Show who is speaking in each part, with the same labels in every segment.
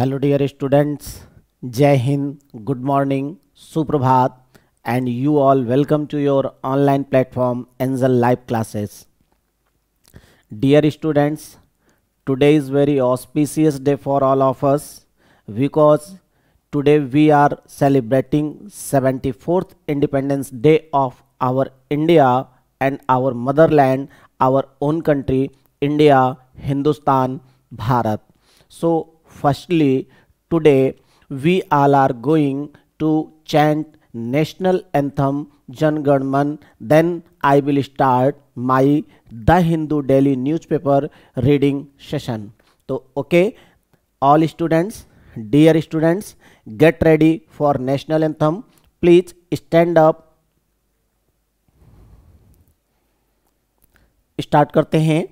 Speaker 1: Hello dear students, Jai Hind, good morning, Suprabhat and you all welcome to your online platform Angel Live Classes. Dear students, today is very auspicious day for all of us because today we are celebrating 74th Independence Day of our India and our motherland, our own country, India, Hindustan, Bharat. So firstly today we all are going to chant national anthem Jan gan man then I will start my The Hindu daily newspaper reading session so okay all students dear students get ready for national anthem please stand up start karte hain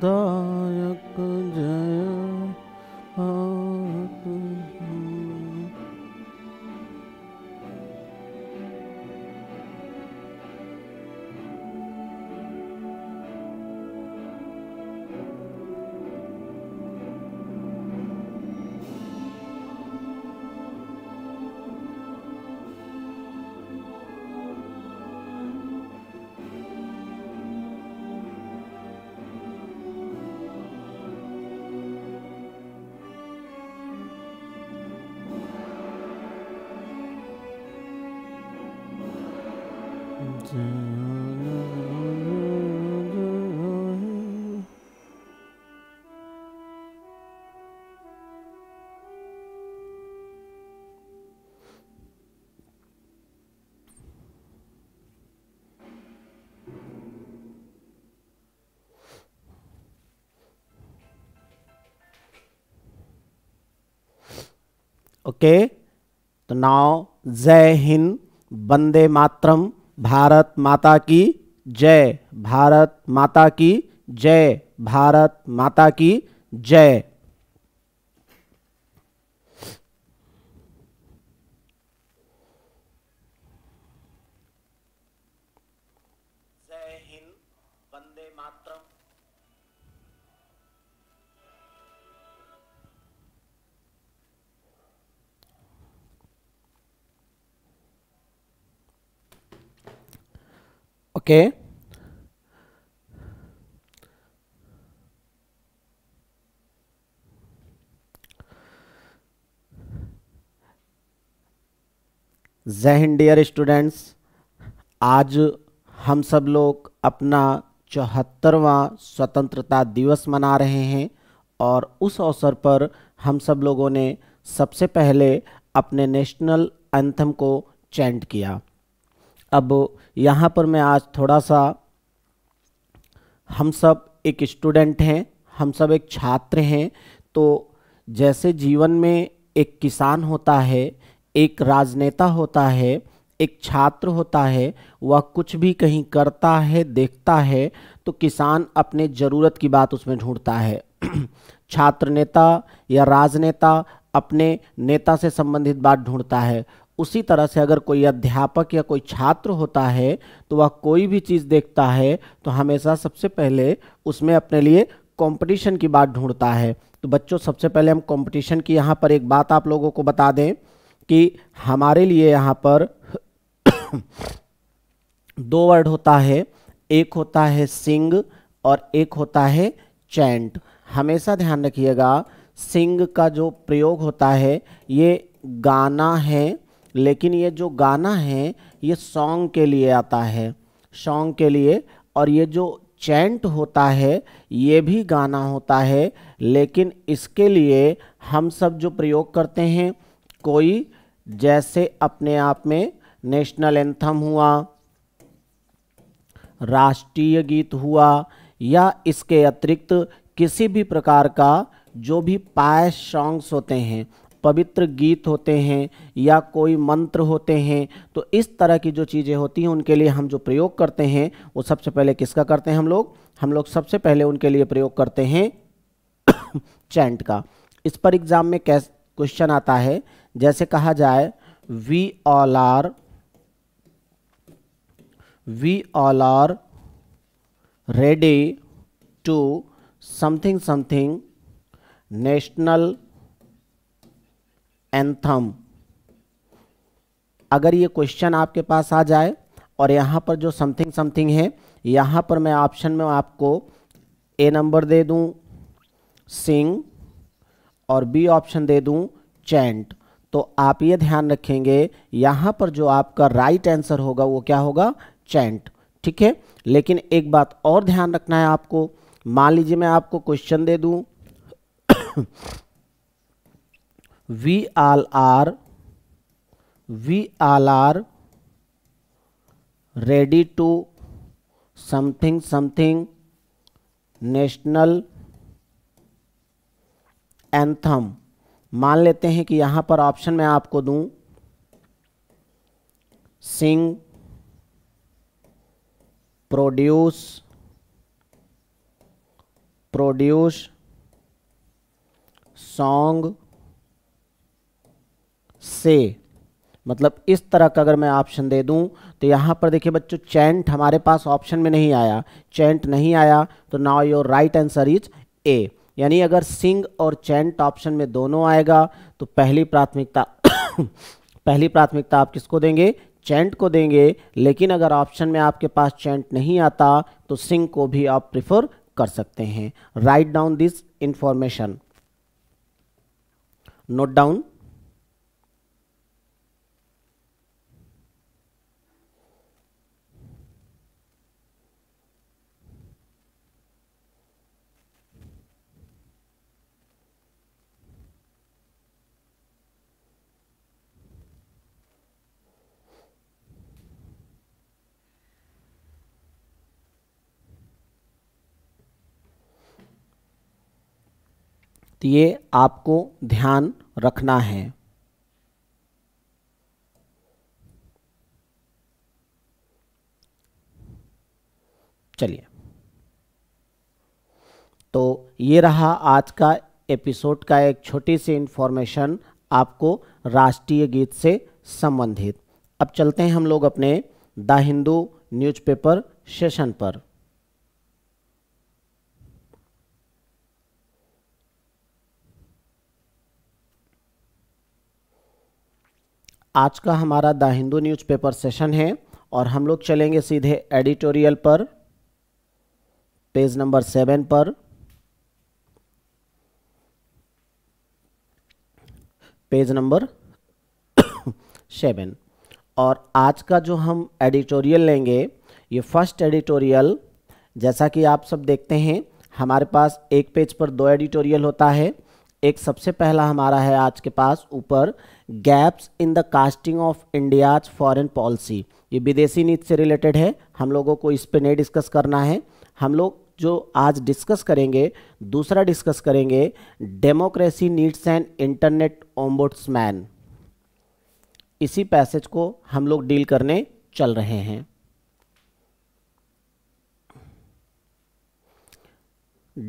Speaker 1: 的。ओके तो नाव जय हिंद वंदे मातरम भारत माता की जय भारत माता की जय भारत माता की जय okay. जय हिंद डियर स्टूडेंट्स आज हम सब लोग अपना चौहत्तरवा स्वतंत्रता दिवस मना रहे हैं और उस अवसर पर हम सब लोगों ने सबसे पहले अपने नेशनल एंथम को चैंट किया अब यहाँ पर मैं आज थोड़ा सा हम सब एक स्टूडेंट हैं हम सब एक छात्र हैं तो जैसे जीवन में एक किसान होता है एक राजनेता होता है एक छात्र होता है वह कुछ भी कहीं करता है देखता है तो किसान अपने ज़रूरत की बात उसमें ढूंढता है छात्र नेता या राजनेता अपने नेता से संबंधित बात ढूंढता है उसी तरह से अगर कोई अध्यापक या कोई छात्र होता है तो वह कोई भी चीज़ देखता है तो हमेशा सबसे पहले उसमें अपने लिए कंपटीशन की बात ढूंढता है तो बच्चों सबसे पहले हम कंपटीशन की यहाँ पर एक बात आप लोगों को बता दें कि हमारे लिए यहाँ पर दो वर्ड होता है एक होता है सिंग और एक होता है चैंट हमेशा ध्यान रखिएगा सिंग का जो प्रयोग होता है ये गाना है लेकिन ये जो गाना है ये सॉन्ग के लिए आता है सॉन्ग के लिए और ये जो चैंट होता है ये भी गाना होता है लेकिन इसके लिए हम सब जो प्रयोग करते हैं कोई जैसे अपने आप में नेशनल एंथम हुआ राष्ट्रीय गीत हुआ या इसके अतिरिक्त किसी भी प्रकार का जो भी पायस सॉन्ग्स होते हैं पवित्र गीत होते हैं या कोई मंत्र होते हैं तो इस तरह की जो चीज़ें होती हैं उनके लिए हम जो प्रयोग करते हैं वो सबसे पहले किसका करते हैं हम लोग हम लोग सबसे पहले उनके लिए प्रयोग करते हैं चैंट का इस पर एग्ज़ाम में कैस क्वेश्चन आता है जैसे कहा जाए we all are we all are ready to something something national anthem अगर ये क्वेश्चन आपके पास आ जाए और यहाँ पर जो समथिंग समथिंग है यहाँ पर मैं ऑप्शन में आपको ए नंबर दे दूँ सिंग और बी ऑप्शन दे दूँ चैंट तो आप ये ध्यान रखेंगे यहाँ पर जो आपका राइट आंसर होगा वो क्या होगा चैंट ठीक है लेकिन एक बात और ध्यान रखना है आपको मान लीजिए मैं आपको क्वेश्चन दे दूँ we all are we all are ready to something something national anthem मान लेते हैं कि यहां पर ऑप्शन मैं आपको दूं सिंग प्रोड्यूस प्रोड्यूस सॉन्ग से मतलब इस तरह का अगर मैं ऑप्शन दे दूं तो यहाँ पर देखिए बच्चों चैंट हमारे पास ऑप्शन में नहीं आया चैंट नहीं आया तो now your right answer is A यानी अगर सिंग और चैंट ऑप्शन में दोनों आएगा तो पहली प्राथमिकता पहली प्राथमिकता आप किसको देंगे चैंट को देंगे लेकिन अगर ऑप्शन में आपके पास चैंट नहीं आता तो सिंग को भी आप प्रिफर कर सकते हैं write down this information note down तो ये आपको ध्यान रखना है चलिए तो ये रहा आज का एपिसोड का एक छोटी सी इन्फॉर्मेशन आपको राष्ट्रीय गीत से संबंधित अब चलते हैं हम लोग अपने द हिंदू न्यूज़पेपर सेशन पर आज का हमारा द हिंदू न्यूज़पेपर सेशन है और हम लोग चलेंगे सीधे एडिटोरियल पर पेज नंबर सेवन पर पेज नंबर सेवन और आज का जो हम एडिटोरियल लेंगे ये फर्स्ट एडिटोरियल जैसा कि आप सब देखते हैं हमारे पास एक पेज पर दो एडिटोरियल होता है एक सबसे पहला हमारा है आज के पास ऊपर gaps in the casting of India's foreign policy ये विदेशी नीति से रिलेटेड है हम लोगों को इस पर नहीं डिस्कस करना है हम लोग जो आज डिस्कस करेंगे दूसरा डिस्कस करेंगे democracy needs and internet ombudsman इसी पैसेज को हम लोग डील करने चल रहे हैं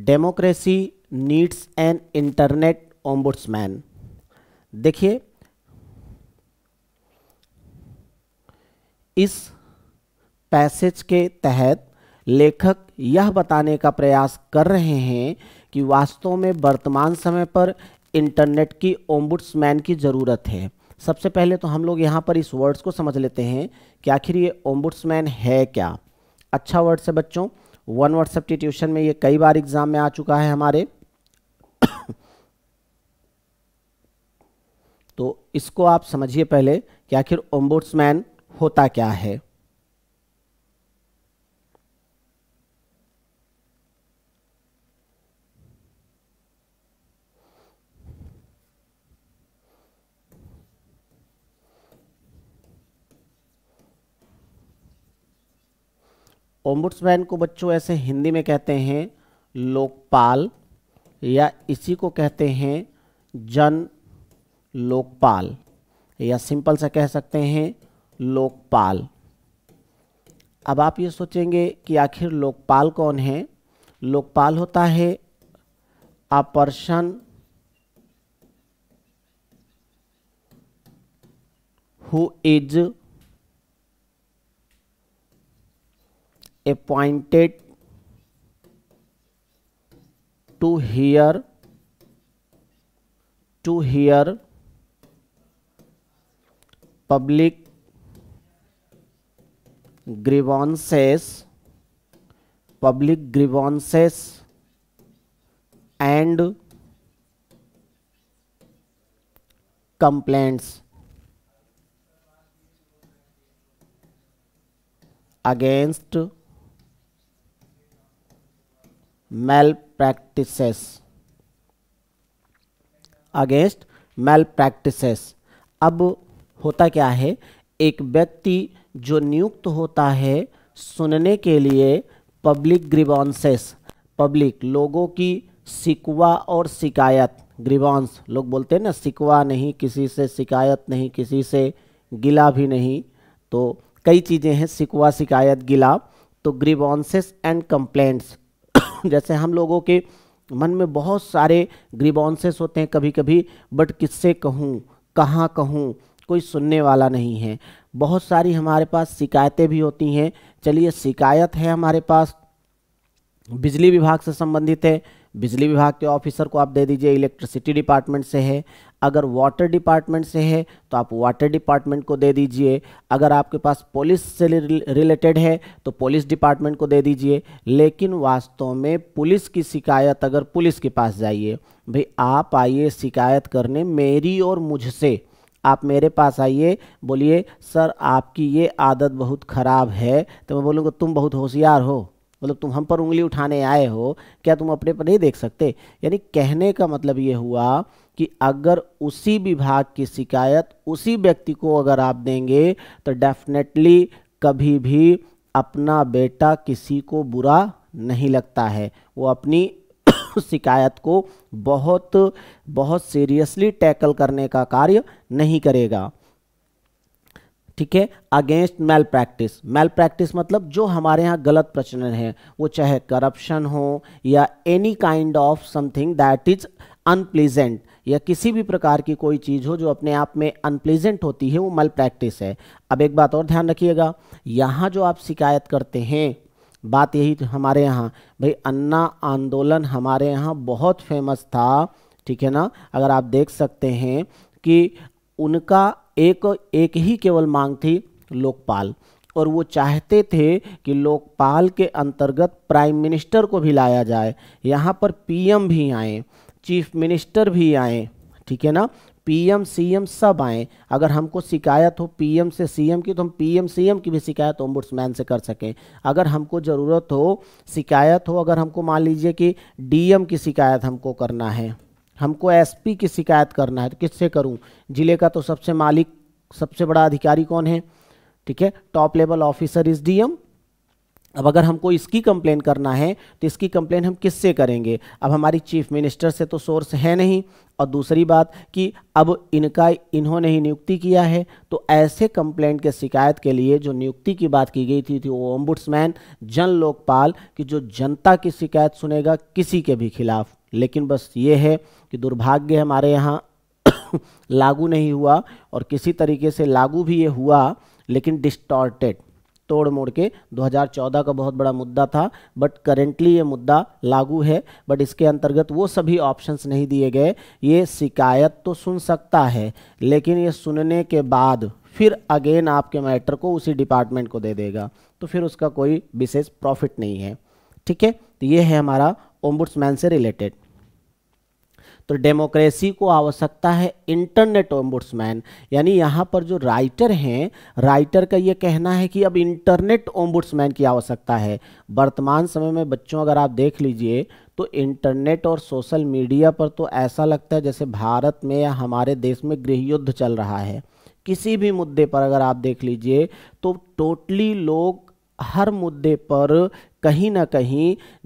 Speaker 1: democracy needs and internet ombudsman देखिए इस पैसेज के तहत लेखक यह बताने का प्रयास कर रहे हैं कि वास्तव में वर्तमान समय पर इंटरनेट की ओम्बुड्समैन की ज़रूरत है सबसे पहले तो हम लोग यहाँ पर इस वर्ड्स को समझ लेते हैं कि आखिर ये ओम्बुड्समैन है क्या अच्छा वर्ड है बच्चों वन वर्ड सब्टीट्यूशन में ये कई बार एग्जाम में आ चुका है हमारे तो इसको आप समझिए पहले कि आखिर ओम्बुड्समैन होता क्या है ओम्बुड्समैन को बच्चों ऐसे हिंदी में कहते हैं लोकपाल या इसी को कहते हैं जन लोकपाल या सिंपल से कह सकते हैं लोकपाल अब आप ये सोचेंगे कि आखिर लोकपाल कौन है लोकपाल होता है a person who is appointed to hear to hear public grievances public grievances and complaints against malpractices against malpractices अब होता क्या है एक व्यक्ति जो नियुक्त होता है सुनने के लिए पब्लिक ग्रीवांसेस पब्लिक लोगों की सिकवा और शिकायत ग्रीवांस लोग बोलते हैं ना सिकवा नहीं किसी से शिकायत नहीं किसी से गिला भी नहीं तो कई चीज़ें हैं सिकवा शिकायत गिला तो ग्रीवांसेस एंड कंप्लेंट्स जैसे हम लोगों के मन में बहुत सारे ग्रीवांसेस होते हैं कभी कभी बट किससे कहूँ कहाँ कहूँ कोई सुनने वाला नहीं है बहुत सारी हमारे पास शिकायतें भी होती हैं चलिए शिकायत है हमारे पास बिजली विभाग से संबंधित है बिजली विभाग के ऑफिसर को आप दे दीजिए इलेक्ट्रिसिटी डिपार्टमेंट से है अगर वाटर डिपार्टमेंट से है तो आप वाटर डिपार्टमेंट को दे दीजिए अगर आपके पास पुलिस से रिलेटेड है तो पुलिस डिपार्टमेंट को दे दीजिए लेकिन वास्तव में पुलिस की शिकायत अगर पुलिस के पास जाइए भाई आप आइए शिकायत करने मेरी और मुझसे आप मेरे पास आइए बोलिए सर आपकी ये आदत बहुत ख़राब है तो मैं बोलूँगा तुम बहुत होशियार हो मतलब तुम हम पर उंगली उठाने आए हो क्या तुम अपने पर नहीं देख सकते यानी कहने का मतलब ये हुआ कि अगर उसी विभाग की शिकायत उसी व्यक्ति को अगर आप देंगे तो डेफिनेटली कभी भी अपना बेटा किसी को बुरा नहीं लगता है वो अपनी उस शिकायत को बहुत बहुत सीरियसली टैकल करने का कार्य नहीं करेगा ठीक है against malpractice malpractice मतलब जो हमारे यहाँ गलत प्रचलन है वो चाहे करप्शन हो या any kind of something that is unpleasant या किसी भी प्रकार की कोई चीज़ हो जो अपने आप में अनप्लीजेंट होती है वो मल प्रैक्टिस है अब एक बात और ध्यान रखिएगा यहाँ जो आप शिकायत करते हैं बात यही तो हमारे यहाँ भाई अन्ना आंदोलन हमारे यहाँ बहुत फेमस था ठीक है ना अगर आप देख सकते हैं कि उनका एक एक ही केवल मांग थी लोकपाल और वो चाहते थे कि लोकपाल के अंतर्गत प्राइम मिनिस्टर को भी लाया जाए यहाँ पर पीएम भी आए चीफ मिनिस्टर भी आए ठीक है ना पीएम सीएम सब आए अगर हमको शिकायत हो पीएम से सीएम की तो हम पीएम सीएम की भी शिकायत ओम्बुड्समैन से कर सकें अगर हमको ज़रूरत हो शिकायत हो अगर हमको मान लीजिए कि डीएम की शिकायत हमको करना है हमको एसपी की शिकायत करना है तो किससे करूं जिले का तो सबसे मालिक सबसे बड़ा अधिकारी कौन है ठीक है टॉप लेवल ऑफिसर इज़ डी अब अगर हमको इसकी कंप्लेन करना है तो इसकी कंप्लेन हम किससे करेंगे अब हमारी चीफ मिनिस्टर से तो सोर्स है नहीं और दूसरी बात कि अब इनका इन्होंने ही नियुक्ति किया है तो ऐसे कंप्लेंट के शिकायत के लिए जो नियुक्ति की बात की गई थी, थी वो ओम्बुड्समैन जन लोकपाल कि जो जनता की शिकायत सुनेगा किसी के भी खिलाफ लेकिन बस ये है कि दुर्भाग्य हमारे यहाँ लागू नहीं हुआ और किसी तरीके से लागू भी ये हुआ लेकिन डिस्टॉर्टेड तोड़ मोड़ के 2014 का बहुत बड़ा मुद्दा था बट करेंटली ये मुद्दा लागू है बट इसके अंतर्गत वो सभी ऑप्शंस नहीं दिए गए ये शिकायत तो सुन सकता है लेकिन ये सुनने के बाद फिर अगेन आपके मैटर को उसी डिपार्टमेंट को दे देगा तो फिर उसका कोई विशेष प्रॉफिट नहीं है ठीक है तो ये है हमारा ओम्बुड्समैन से रिलेटेड तो डेमोक्रेसी को आवश्यकता है इंटरनेट ओम्बुड्समैन यानी यहाँ पर जो राइटर हैं राइटर का ये कहना है कि अब इंटरनेट ओम्बुड्समैन की आवश्यकता है वर्तमान समय में बच्चों अगर आप देख लीजिए तो इंटरनेट और सोशल मीडिया पर तो ऐसा लगता है जैसे भारत में या हमारे देश में गृहयुद्ध चल रहा है किसी भी मुद्दे पर अगर आप देख लीजिए तो टोटली लोग हर मुद्दे पर कहीं ना कहीं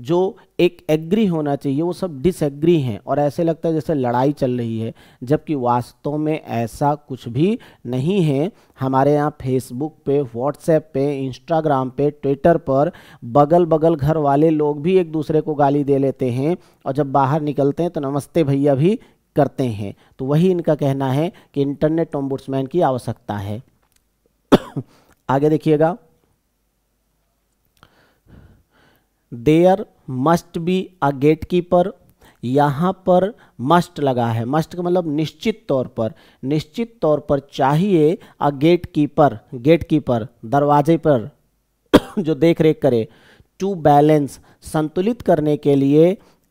Speaker 1: जो एक एग्री होना चाहिए वो सब डिसएग्री हैं और ऐसे लगता है जैसे लड़ाई चल रही है जबकि वास्तव में ऐसा कुछ भी नहीं है हमारे यहाँ फेसबुक पे व्हाट्सएप पे इंस्टाग्राम पे ट्विटर पर बगल बगल घर वाले लोग भी एक दूसरे को गाली दे लेते हैं और जब बाहर निकलते हैं तो नमस्ते भैया भी करते हैं तो वही इनका कहना है कि इंटरनेट ओम्बुड्समैन की आवश्यकता है आगे देखिएगा there must be a gatekeeper यहाँ पर मस्ट लगा है मस्ट का मतलब निश्चित तौर पर निश्चित तौर पर चाहिए a gatekeeper gatekeeper दरवाजे पर जो देख रेख करे टू बैलेंस संतुलित करने के लिए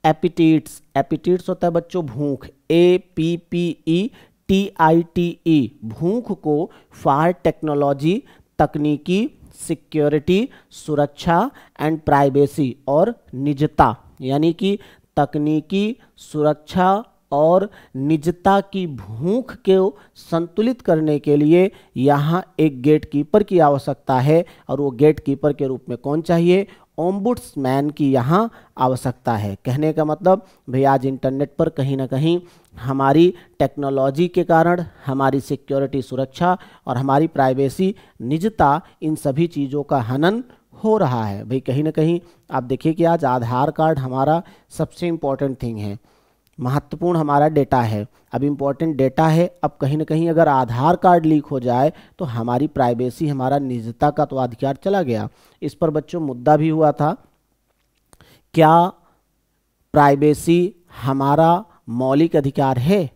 Speaker 1: एपिटीट्स एपिटीट्स होता है बच्चों भूख A P P E T I T E भूख को फायर टेक्नोलॉजी तकनीकी सिक्योरिटी सुरक्षा एंड प्राइवेसी और निजता यानी कि तकनीकी सुरक्षा और निजता की भूख को संतुलित करने के लिए यहाँ एक गेट कीपर की आवश्यकता है और वो गेट कीपर के रूप में कौन चाहिए ओम्बुड्समैन की यहाँ आवश्यकता है कहने का मतलब भाई आज इंटरनेट पर कहीं ना कहीं हमारी टेक्नोलॉजी के कारण हमारी सिक्योरिटी सुरक्षा और हमारी प्राइवेसी निजता इन सभी चीज़ों का हनन हो रहा है भाई कहीं ना कहीं आप देखिए कि आज आधार कार्ड हमारा सबसे इम्पॉर्टेंट थिंग है महत्वपूर्ण हमारा डेटा है अब इम्पॉर्टेंट डेटा है अब कहीं ना कहीं अगर आधार कार्ड लीक हो जाए तो हमारी प्राइवेसी हमारा निजता का तो अधिकार चला गया इस पर बच्चों मुद्दा भी हुआ था क्या प्राइवेसी हमारा मौलिक अधिकार है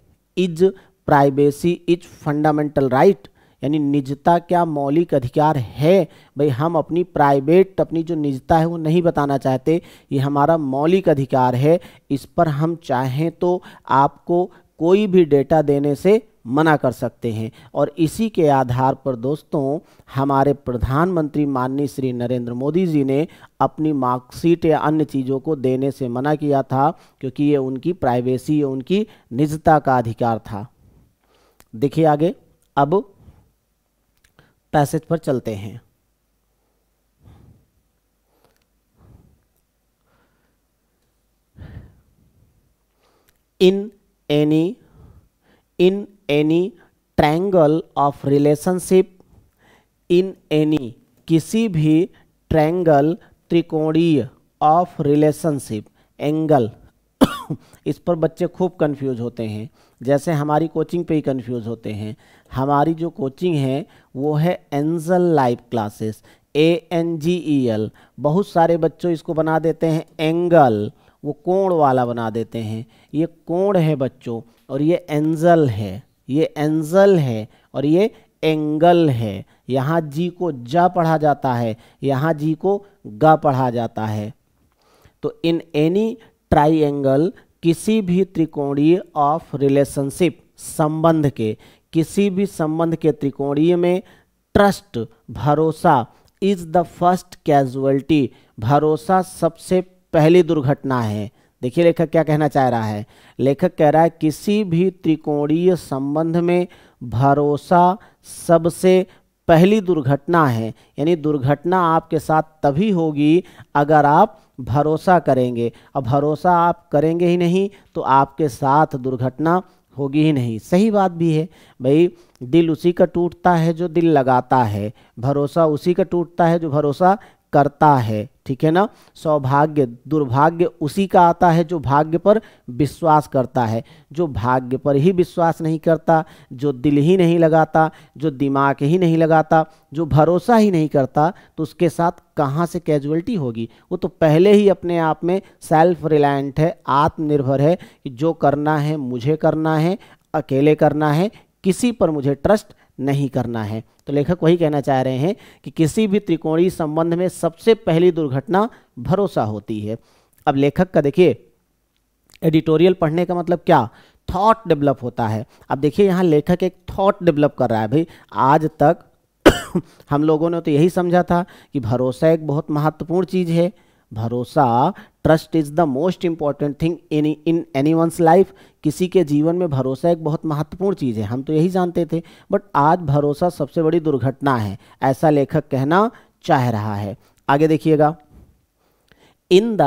Speaker 1: is privacy is fundamental right यानी निजता क्या मौलिक अधिकार है भाई हम अपनी प्राइवेट अपनी जो निजता है वो नहीं बताना चाहते ये हमारा मौलिक अधिकार है इस पर हम चाहें तो आपको कोई भी डेटा देने से मना कर सकते हैं और इसी के आधार पर दोस्तों हमारे प्रधानमंत्री माननीय श्री नरेंद्र मोदी जी ने अपनी मार्कशीट या अन्य चीज़ों को देने से मना किया था क्योंकि ये उनकी प्राइवेसी ये उनकी निजता का अधिकार था देखिए आगे अब पैसेज पर चलते हैं इन any in any triangle of relationship in any किसी भी ट्रैंगल त्रिकोणीय ऑफ रिलेशनशिप एंगल इस पर बच्चे खूब कंफ्यूज होते हैं जैसे हमारी कोचिंग पे ही कंफ्यूज होते हैं हमारी जो कोचिंग है वो है Angel live classes A N G E L बहुत सारे बच्चों इसको बना देते हैं एंगल वो कोण वाला बना देते हैं ये कोण है बच्चों और ये एंजल है ये एंजल है और ये एंगल है यहाँ जी को जा पढ़ा जाता है यहाँ जी को गा पढ़ा जाता है तो इन एनी ट्राइंगल किसी भी त्रिकोणीय ऑफ रिलेशनशिप संबंध के किसी भी संबंध के त्रिकोणीय में ट्रस्ट भरोसा इज द फर्स्ट कैजुअलिटी भरोसा सबसे पहली दुर्घटना है देखिए लेखक क्या कहना चाह रहा है लेखक कह रहा है किसी भी त्रिकोणीय संबंध में भरोसा सबसे पहली दुर्घटना है यानी दुर्घटना आपके साथ तभी होगी अगर आप भरोसा करेंगे और भरोसा आप करेंगे ही नहीं तो आपके साथ दुर्घटना होगी ही नहीं सही बात भी है भाई दिल उसी का टूटता है जो दिल लगाता है भरोसा उसी का टूटता है जो भरोसा करता है ठीक है ना सौभाग्य दुर्भाग्य उसी का आता है जो भाग्य पर विश्वास करता है जो भाग्य पर ही विश्वास नहीं करता जो दिल ही नहीं लगाता जो दिमाग ही नहीं लगाता जो भरोसा ही नहीं करता तो उसके साथ कहाँ से कैजुअलिटी होगी वो तो पहले ही अपने आप में सेल्फ रिलायंट है आत्मनिर्भर है कि जो करना है मुझे करना है अकेले करना है किसी पर मुझे ट्रस्ट नहीं करना है तो लेखक वही कहना चाह रहे हैं कि किसी भी त्रिकोणीय संबंध में सबसे पहली दुर्घटना भरोसा होती है अब लेखक का देखिए एडिटोरियल पढ़ने का मतलब क्या थॉट डेवलप होता है अब देखिए यहाँ लेखक एक थॉट डेवलप कर रहा है भाई आज तक हम लोगों ने तो यही समझा था कि भरोसा एक बहुत महत्वपूर्ण चीज़ है भरोसा trust is the most important thing in in any one's life किसी के जीवन में भरोसा एक बहुत महत्वपूर्ण चीज़ है हम तो यही जानते थे बट आज भरोसा सबसे बड़ी दुर्घटना है ऐसा लेखक कहना चाह रहा है आगे देखिएगा in the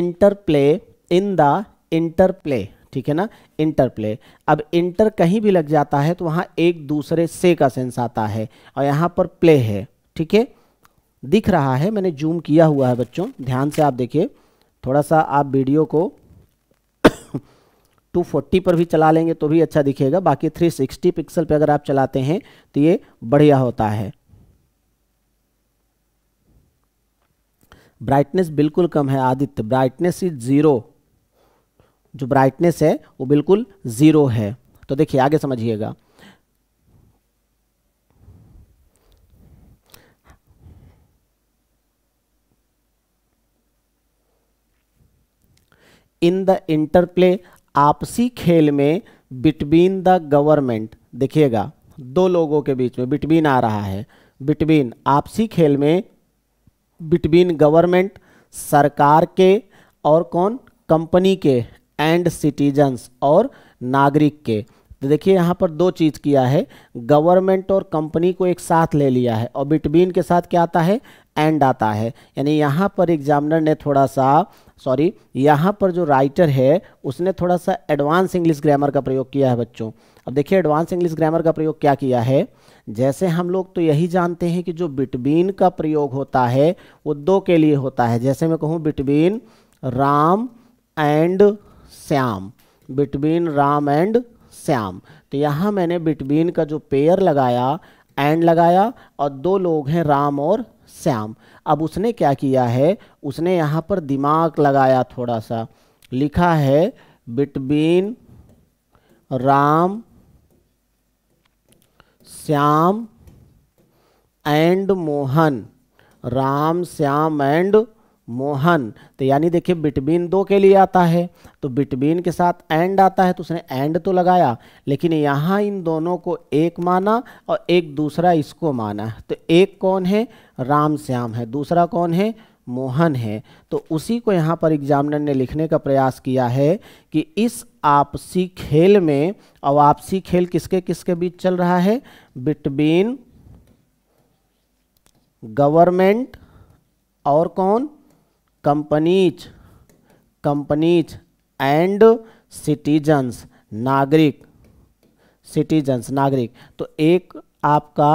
Speaker 1: interplay in the interplay ठीक है ना इंटरप्ले अब इंटर कहीं भी लग जाता है तो वहाँ एक दूसरे से का सेंस आता है और यहाँ पर प्ले है ठीक है दिख रहा है मैंने जूम किया हुआ है बच्चों ध्यान से आप देखिए थोड़ा सा आप वीडियो को 240 पर भी चला लेंगे तो भी अच्छा दिखेगा बाकी 360 पिक्सल पे अगर आप चलाते हैं तो ये बढ़िया होता है ब्राइटनेस बिल्कुल कम है आदित्य ब्राइटनेस इज ज़ीरो जो ब्राइटनेस है वो बिल्कुल ज़ीरो है तो देखिए आगे समझिएगा इन द इंटरप्ले आपसी खेल में बिटवीन द गवर्नमेंट देखिएगा दो लोगों के बीच में बिटवीन आ रहा है बिटवीन आपसी खेल में बिटवीन गवर्नमेंट सरकार के और कौन कंपनी के एंड सिटीजन्स और नागरिक के तो देखिए यहाँ पर दो चीज़ किया है गवर्नमेंट और कंपनी को एक साथ ले लिया है और बिटवीन के साथ क्या आता है एंड आता है यानी यहाँ पर एग्जामिनर ने थोड़ा सा सॉरी यहाँ पर जो राइटर है उसने थोड़ा सा एडवांस इंग्लिश ग्रामर का प्रयोग किया है बच्चों अब देखिए एडवांस इंग्लिश ग्रामर का प्रयोग क्या किया है जैसे हम लोग तो यही जानते हैं कि जो बिटवीन का प्रयोग होता है वो दो के लिए होता है जैसे मैं कहूँ between Ram and Shyam between Ram and Shyam तो यहाँ मैंने बिटवीन का जो पेयर लगाया एंड लगाया और दो लोग हैं राम और श्याम अब उसने क्या किया है उसने यहाँ पर दिमाग लगाया थोड़ा सा लिखा है between Ram Shyam and Mohan Ram Shyam and Mohan तो यानी देखिए बिटवीन दो के लिए आता है तो बिटवीन के साथ एंड आता है तो उसने एंड तो लगाया लेकिन यहाँ इन दोनों को एक माना और एक दूसरा इसको माना तो एक कौन है राम श्याम है दूसरा कौन है मोहन है तो उसी को यहाँ पर एग्जामिनर ने लिखने का प्रयास किया है कि इस आपसी खेल में और आपसी खेल किसके किसके बीच चल रहा है बिटवीन गवर्नमेंट और कौन कंपनीज कंपनीज एंड सिटीजन्स नागरिक सिटीजन्स नागरिक तो एक आपका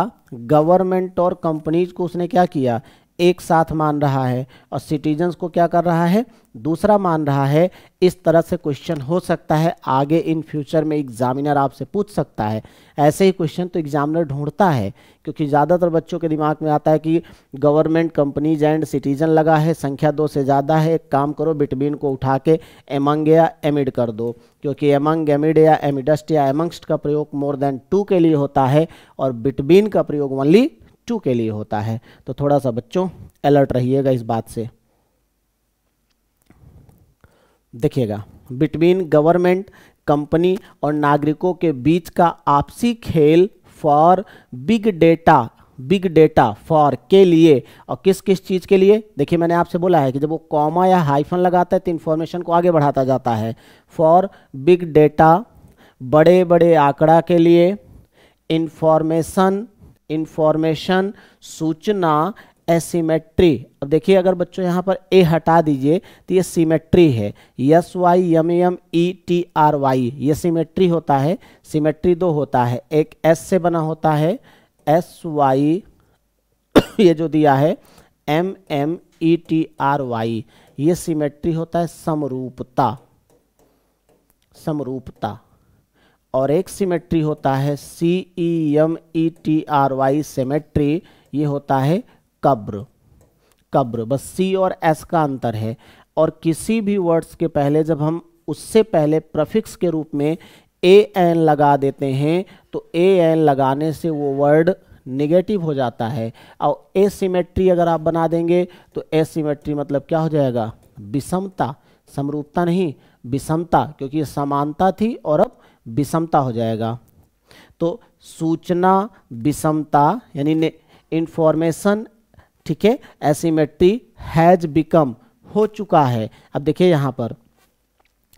Speaker 1: गवर्नमेंट और कंपनीज को उसने क्या किया एक साथ मान रहा है और सिटीजन्स को क्या कर रहा है दूसरा मान रहा है इस तरह से क्वेश्चन हो सकता है आगे इन फ्यूचर में एग्जामिनर आपसे पूछ सकता है ऐसे ही क्वेश्चन तो एग्जामिनर ढूंढता है क्योंकि ज़्यादातर बच्चों के दिमाग में आता है कि गवर्नमेंट कंपनीज एंड सिटीजन लगा है संख्या दो से ज़्यादा है एक काम करो बिटवीन को उठा के एमंग या एमिड कर दो क्योंकि एमंग एमिड या एमिडस्ट या एमंगस्ट का प्रयोग मोर देन टू के लिए होता है और बिटबिन का प्रयोग ओनली टू के लिए होता है तो थोड़ा सा बच्चों अलर्ट रहिएगा इस बात से देखिएगा बिटवीन गवर्नमेंट कंपनी और नागरिकों के बीच का आपसी खेल for big data big data for के लिए और किस किस चीज़ के लिए देखिए मैंने आपसे बोला है कि जब वो कॉमा या हाइफन लगाता है तो इंफॉर्मेशन को आगे बढ़ाता जाता है फॉर बिग डेटा बड़े बड़े आंकड़ा के लिए इंफॉर्मेशन इंफॉर्मेशन सूचना एसीमेट्री अब देखिए अगर बच्चों यहाँ पर ए हटा दीजिए तो ये सीमेट्री है S Y M M E T R Y ये सीमेट्री होता है सीमेट्री दो होता है एक एस से बना होता है एस वाई ये जो दिया है M M E T R Y ये सीमेट्री होता है समरूपता समरूपता और एक सिमेट्री होता है C E M E T R Y symmetry ये होता है कब्र कब्र बस सी और एस का अंतर है और किसी भी वर्ड्स के पहले जब हम उससे पहले प्रफिक्स के रूप में ए एन लगा देते हैं तो ए एन लगाने से वो वर्ड निगेटिव हो जाता है और ए सीमेट्री अगर आप बना देंगे तो ए सीमेट्री मतलब क्या हो जाएगा विषमता समरूपता नहीं विषमता क्योंकि समानता थी और अब विषमता हो जाएगा तो सूचना विषमता यानी इंफॉर्मेशन ठीक है एसीमेट्री हैज बिकम हो चुका है अब देखिए यहां पर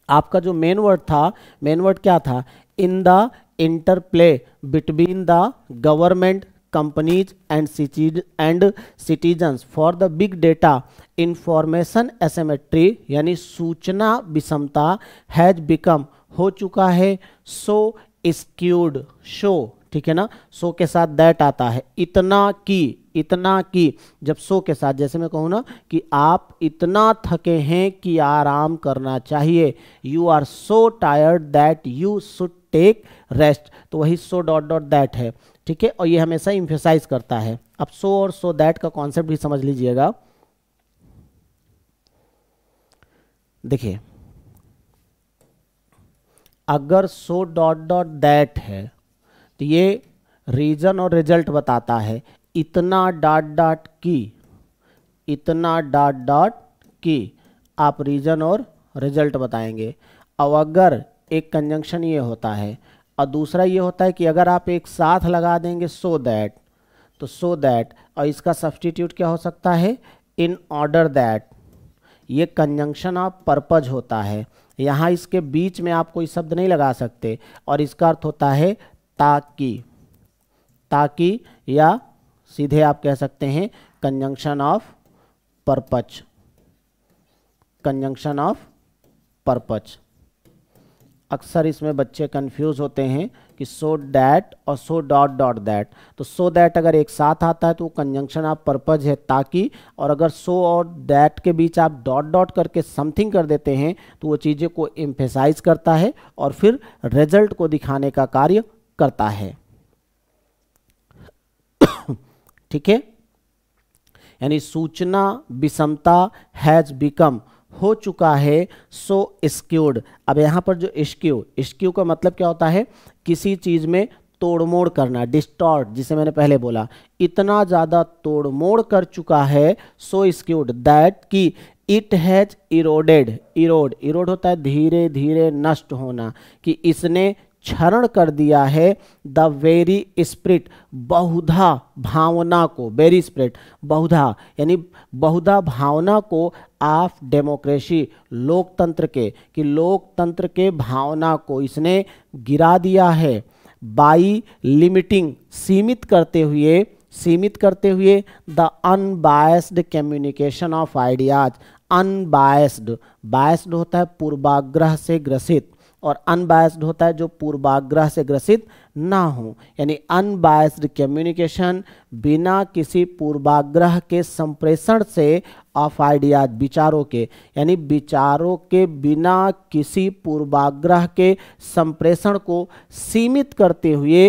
Speaker 1: आपका जो मेन वर्ड था मेन वर्ड क्या था in the interplay between the government companies and cities and citizens for the big data information asymmetry यानी सूचना विषमता हैज बिकम हो चुका है सो स्क्यूड शो ठीक है ना सो के साथ दैट आता है इतना की इतना की जब सो के साथ जैसे मैं कहूँ ना कि आप इतना थके हैं कि आराम करना चाहिए you are so tired that you should take rest तो वही सो डॉट डॉट दैट है ठीक है और ये हमेशा इम्फेसाइज करता है अब सो और सो दैट का कॉन्सेप्ट भी समझ लीजिएगा देखिए अगर सो डॉट डॉट दैट है तो ये रीजन और रिजल्ट बताता है इतना डॉट डॉट की इतना डॉट डॉट की आप रीजन और रिजल्ट बताएंगे और अगर एक कंजंक्शन ये होता है और दूसरा ये होता है कि अगर आप एक साथ लगा देंगे सो so दैट तो सो so दैट और इसका सब्सटीट्यूट क्या हो सकता है इन ऑर्डर दैट ये कंजंक्शन ऑफ पर्पज होता है यहाँ इसके बीच में आप कोई शब्द नहीं लगा सकते और इसका अर्थ होता है ताकि ताकि या सीधे आप कह सकते हैं conjunction of purpose conjunction of purpose अक्सर इसमें बच्चे कंफ्यूज होते हैं कि सो डैट और सो डॉट डॉट दैट तो सो so दैट अगर एक साथ आता है तो वो कंजंक्शन आप पर्पज है ताकि और अगर सो so और दैट के बीच आप डॉट डॉट करके समथिंग कर देते हैं तो वो चीज़ें को एम्फेसाइज करता है और फिर रिजल्ट को दिखाने का कार्य करता है ठीक है यानी सूचना विषमता हैज़ बिकम हो चुका है सो स्क्यूड अब यहाँ पर जो स्क्यू स्क्यू का मतलब क्या होता है किसी चीज़ में तोड़मोड़ करना डिस्टॉर्ट जिसे मैंने पहले बोला इतना ज़्यादा तोड़मोड़ कर चुका है सो स्क्यूड दैट कि it has eroded erode erode होता है धीरे धीरे नष्ट होना कि इसने क्षरण कर दिया है द वेरी स्प्रिट बहुधा भावना को वेरी स्प्रिट बहुधा यानी बहुधा भावना को ऑफ डेमोक्रेसी लोकतंत्र के कि लोकतंत्र के भावना को इसने गिरा दिया है बाई लिमिटिंग सीमित करते हुए सीमित करते हुए the unbiased communication of ideas unbiased biased होता है पूर्वाग्रह से ग्रसित और अनबायस्ड होता है जो पूर्वाग्रह से ग्रसित ना हो यानी अनबायस्ड कम्युनिकेशन बिना किसी पूर्वाग्रह के संप्रेषण से ऑफ आइडिया विचारों के यानी विचारों के बिना किसी पूर्वाग्रह के संप्रेषण को सीमित करते हुए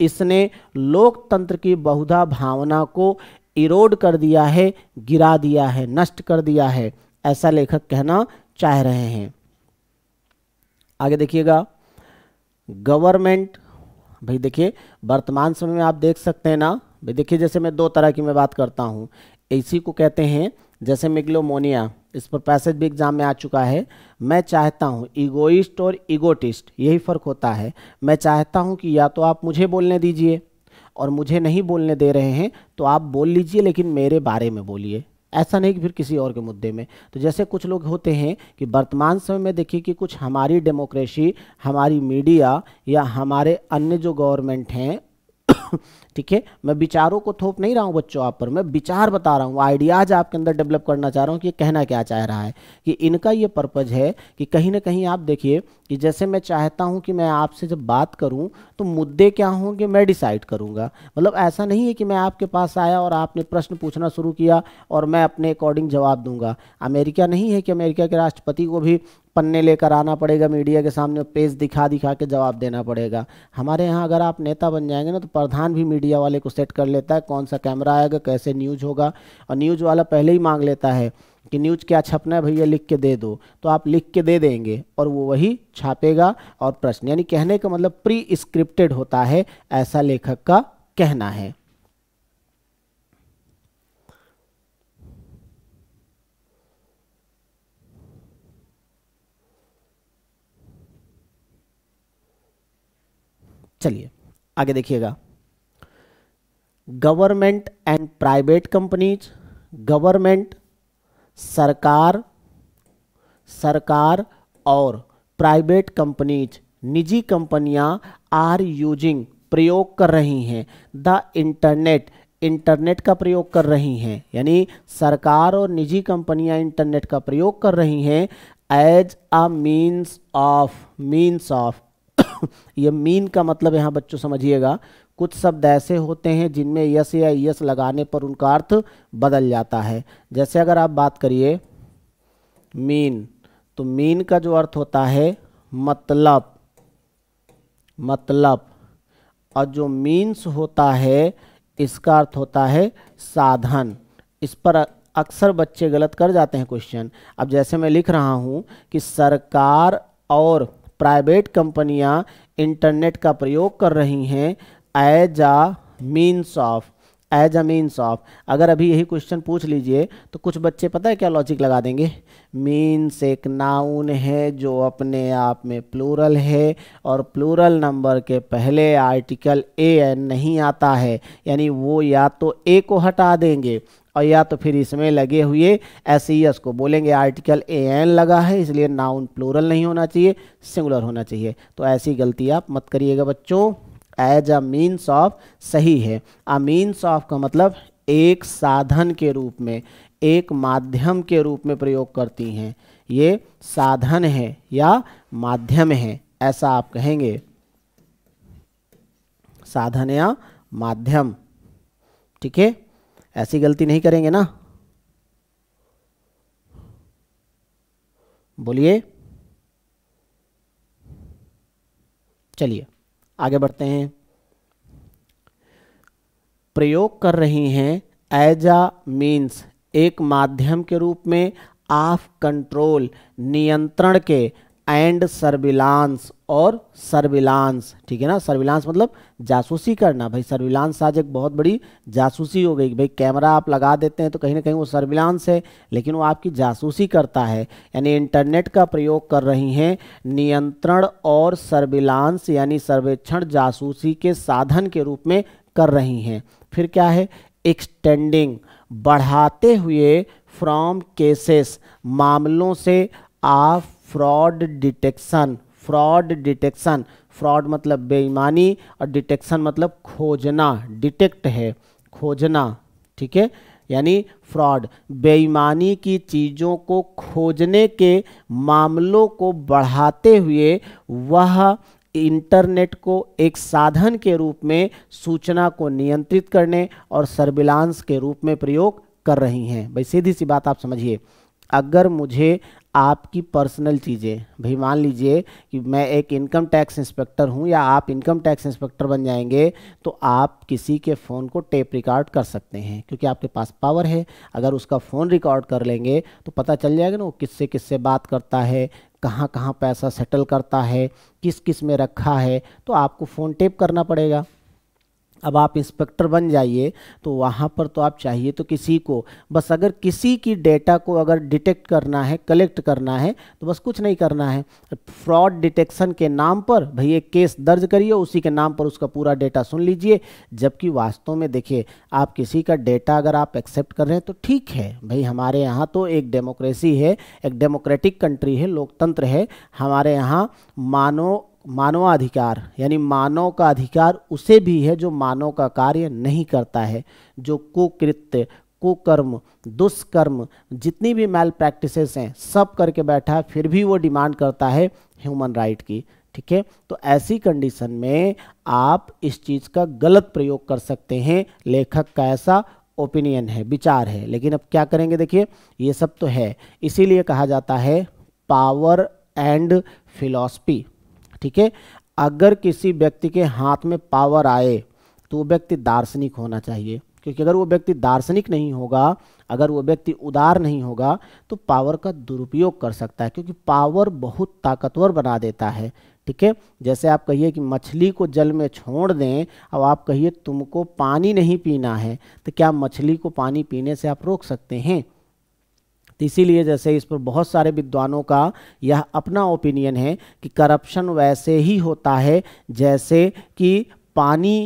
Speaker 1: इसने लोकतंत्र की बहुधा भावना को इरोड कर दिया है गिरा दिया है नष्ट कर दिया है ऐसा लेखक कहना चाह रहे हैं आगे देखिएगा गवर्नमेंट भाई देखिए वर्तमान समय में आप देख सकते हैं ना भाई देखिए जैसे मैं दो तरह की मैं बात करता हूँ इसी को कहते हैं जैसे मिग्लोमोनिया इस पर पैसेज भी एग्जाम में आ चुका है मैं चाहता हूँ ईगोइस्ट और ईगोटिस्ट यही फ़र्क होता है मैं चाहता हूँ कि या तो आप मुझे बोलने दीजिए और मुझे नहीं बोलने दे रहे हैं तो आप बोल लीजिए लेकिन मेरे बारे में बोलिए ऐसा नहीं कि फिर किसी और के मुद्दे में तो जैसे कुछ लोग होते हैं कि वर्तमान समय में देखिए कि कुछ हमारी डेमोक्रेसी हमारी मीडिया या हमारे अन्य जो गवर्नमेंट हैं ठीक है मैं विचारों को थोप नहीं रहा हूँ बच्चों आप पर मैं विचार बता रहा हूँ आइडियाज़ आपके अंदर डेवलप करना चाह रहा हूँ कि कहना क्या चाह रहा है कि इनका ये पर्पज़ है कि कहीं ना कहीं आप देखिए कि जैसे मैं चाहता हूँ कि मैं आपसे जब बात करूँ तो मुद्दे क्या होंगे मैं डिसाइड करूँगा मतलब ऐसा नहीं है कि मैं आपके पास आया और आपने प्रश्न पूछना शुरू किया और मैं अपने अकॉर्डिंग जवाब दूंगा अमेरिका नहीं है कि अमेरिका के राष्ट्रपति को भी पन्ने लेकर आना पड़ेगा मीडिया के सामने पेज दिखा दिखा के जवाब देना पड़ेगा हमारे यहाँ अगर आप नेता बन जाएंगे ना तो प्रधान भी मीडिया वाले को सेट कर लेता है कौन सा कैमरा आएगा कैसे न्यूज़ होगा और न्यूज़ वाला पहले ही मांग लेता है कि न्यूज़ क्या छपना है भैया लिख के दे दो तो आप लिख के दे देंगे और वो वही छापेगा और प्रश्न यानी कहने का मतलब प्री स्क्रिप्टेड होता है ऐसा लेखक का कहना है चलिए आगे देखिएगा government and private companies government सरकार सरकार और प्राइवेट कंपनीज निजी कंपनियां आर यूजिंग प्रयोग कर रही हैं द इंटरनेट इंटरनेट का प्रयोग कर रही हैं यानी सरकार और निजी कंपनियां इंटरनेट का प्रयोग कर रही हैं as a means of means of ये मीन का मतलब यहाँ बच्चों समझिएगा कुछ शब्द ऐसे होते हैं जिनमें यस या यस लगाने पर उनका अर्थ बदल जाता है जैसे अगर आप बात करिए मीन तो मीन का जो अर्थ होता है मतलब मतलब और जो मीन्स होता है इसका अर्थ होता है साधन इस पर अक्सर बच्चे गलत कर जाते हैं क्वेश्चन अब जैसे मैं लिख रहा हूं कि सरकार और प्राइवेट कंपनियां इंटरनेट का प्रयोग कर रही हैं as a means of as a means of अगर अभी यही क्वेश्चन पूछ लीजिए तो कुछ बच्चे पता है क्या लॉजिक लगा देंगे मीन्स एक नाउन है जो अपने आप में प्लूरल है और प्लूरल नंबर के पहले आर्टिकल ए एन नहीं आता है यानी वो या तो ए को हटा देंगे और या तो फिर इसमें लगे हुए एस को बोलेंगे आर्टिकल ए एन लगा है इसलिए नाउन प्लूरल नहीं होना चाहिए सिंगुलर होना चाहिए तो ऐसी गलती आप मत करिएगा बच्चों एज अ मीन्स ऑफ सही है अ मीन्स ऑफ का मतलब एक साधन के रूप में एक माध्यम के रूप में प्रयोग करती हैं ये साधन है या माध्यम है ऐसा आप कहेंगे साधन या माध्यम ठीक है ऐसी गलती नहीं करेंगे ना बोलिए चलिए आगे बढ़ते हैं प्रयोग कर रही हैं एज अ मीन्स एक माध्यम के रूप में ऑफ कंट्रोल नियंत्रण के एंड सर्विलांस और सर्विलांस ठीक है ना सर्विलांस मतलब जासूसी करना भाई सर्विलांस आज एक बहुत बड़ी जासूसी हो गई भाई कैमरा आप लगा देते हैं तो कहीं ना कहीं वो सर्विलांस है लेकिन वो आपकी जासूसी करता है यानी इंटरनेट का प्रयोग कर रही हैं नियंत्रण और सर्विलांस यानी सर्वेक्षण जासूसी के साधन के रूप में कर रही हैं फिर क्या है एक्सटेंडिंग बढ़ाते हुए फ्रॉम केसेस मामलों से of fraud detection fraud detection fraud मतलब बेईमानी और डिटेक्शन मतलब खोजना डिटेक्ट है खोजना ठीक है यानी फ्रॉड बेईमानी की चीज़ों को खोजने के मामलों को बढ़ाते हुए वह इंटरनेट को एक साधन के रूप में सूचना को नियंत्रित करने और सर्विलांस के रूप में प्रयोग कर रही हैं भाई सीधी सी बात आप समझिए अगर मुझे आपकी पर्सनल चीज़ें भाई मान लीजिए कि मैं एक इनकम टैक्स इंस्पेक्टर हूँ या आप इनकम टैक्स इंस्पेक्टर बन जाएंगे तो आप किसी के फ़ोन को टेप रिकॉर्ड कर सकते हैं क्योंकि आपके पास पावर है अगर उसका फ़ोन रिकॉर्ड कर लेंगे तो पता चल जाएगा ना वो किससे किससे बात करता है कहाँ कहाँ पैसा सेटल करता है किस किस में रखा है तो आपको फ़ोन टेप करना पड़ेगा अब आप इंस्पेक्टर बन जाइए तो वहाँ पर तो आप चाहिए तो किसी को बस अगर किसी की डेटा को अगर डिटेक्ट करना है कलेक्ट करना है तो बस कुछ नहीं करना है फ्रॉड डिटेक्शन के नाम पर भाई एक केस दर्ज करिए उसी के नाम पर उसका पूरा डेटा सुन लीजिए जबकि वास्तव में देखिए आप किसी का डेटा अगर आप एक्सेप्ट कर रहे हैं तो ठीक है भाई हमारे यहाँ तो एक डेमोक्रेसी है एक डेमोक्रेटिक कंट्री है लोकतंत्र है हमारे यहाँ मानव मानवाधिकार यानी मानव का अधिकार उसे भी है जो मानव का कार्य नहीं करता है जो कुकृत्य कुकर्म दुष्कर्म जितनी भी मैल प्रैक्टिसेस हैं सब करके बैठा है फिर भी वो डिमांड करता है ह्यूमन राइट की ठीक है तो ऐसी कंडीशन में आप इस चीज़ का गलत प्रयोग कर सकते हैं लेखक का ऐसा ओपिनियन है विचार है लेकिन अब क्या करेंगे देखिए ये सब तो है इसीलिए कहा जाता है पावर एंड फिलॉसफी ठीक है अगर किसी व्यक्ति के हाथ में पावर आए तो वो व्यक्ति दार्शनिक होना चाहिए क्योंकि अगर वो व्यक्ति दार्शनिक नहीं होगा अगर वो व्यक्ति उदार नहीं होगा तो पावर का दुरुपयोग कर सकता है क्योंकि पावर बहुत ताकतवर बना देता है ठीक है जैसे आप कहिए कि मछली को जल में छोड़ दें अब आप कहिए तुमको पानी नहीं पीना है तो क्या मछली को पानी पीने से आप रोक सकते हैं तो इसीलिए जैसे इस पर बहुत सारे विद्वानों का यह अपना ओपिनियन है कि करप्शन वैसे ही होता है जैसे कि पानी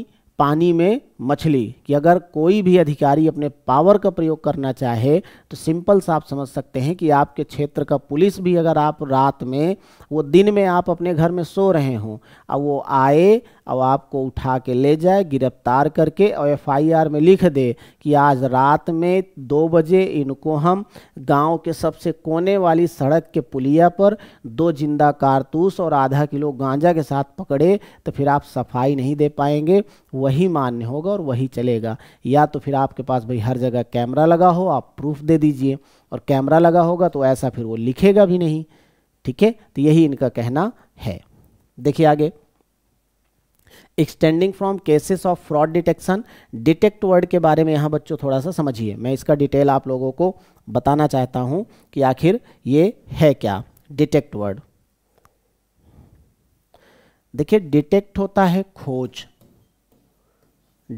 Speaker 1: पानी में मछली कि अगर कोई भी अधिकारी अपने पावर का प्रयोग करना चाहे तो सिंपल सा आप समझ सकते हैं कि आपके क्षेत्र का पुलिस भी अगर आप रात में वो दिन में आप अपने घर में सो रहे हों और वो आए और आपको उठा के ले जाए गिरफ्तार करके और एफआईआर में लिख दे कि आज रात में दो बजे इनको हम गांव के सबसे कोने वाली सड़क के पुलिया पर दो जिंदा कारतूस और आधा किलो गांजा के साथ पकड़े तो फिर आप सफाई नहीं दे पाएंगे वही मान्य होगा और वही चलेगा या तो फिर आपके पास भाई हर जगह कैमरा लगा हो आप प्रूफ दे दीजिए और कैमरा लगा होगा तो ऐसा फिर वो लिखेगा भी नहीं ठीक है तो यही इनका कहना है देखिए आगे extending from cases of fraud detection detect word के बारे में यहाँ बच्चों थोड़ा सा समझिए मैं इसका डिटेल आप लोगों को बताना चाहता हूँ कि आखिर ये है क्या डिटेक्ट वर्ड देखिए डिटेक्ट होता है खोज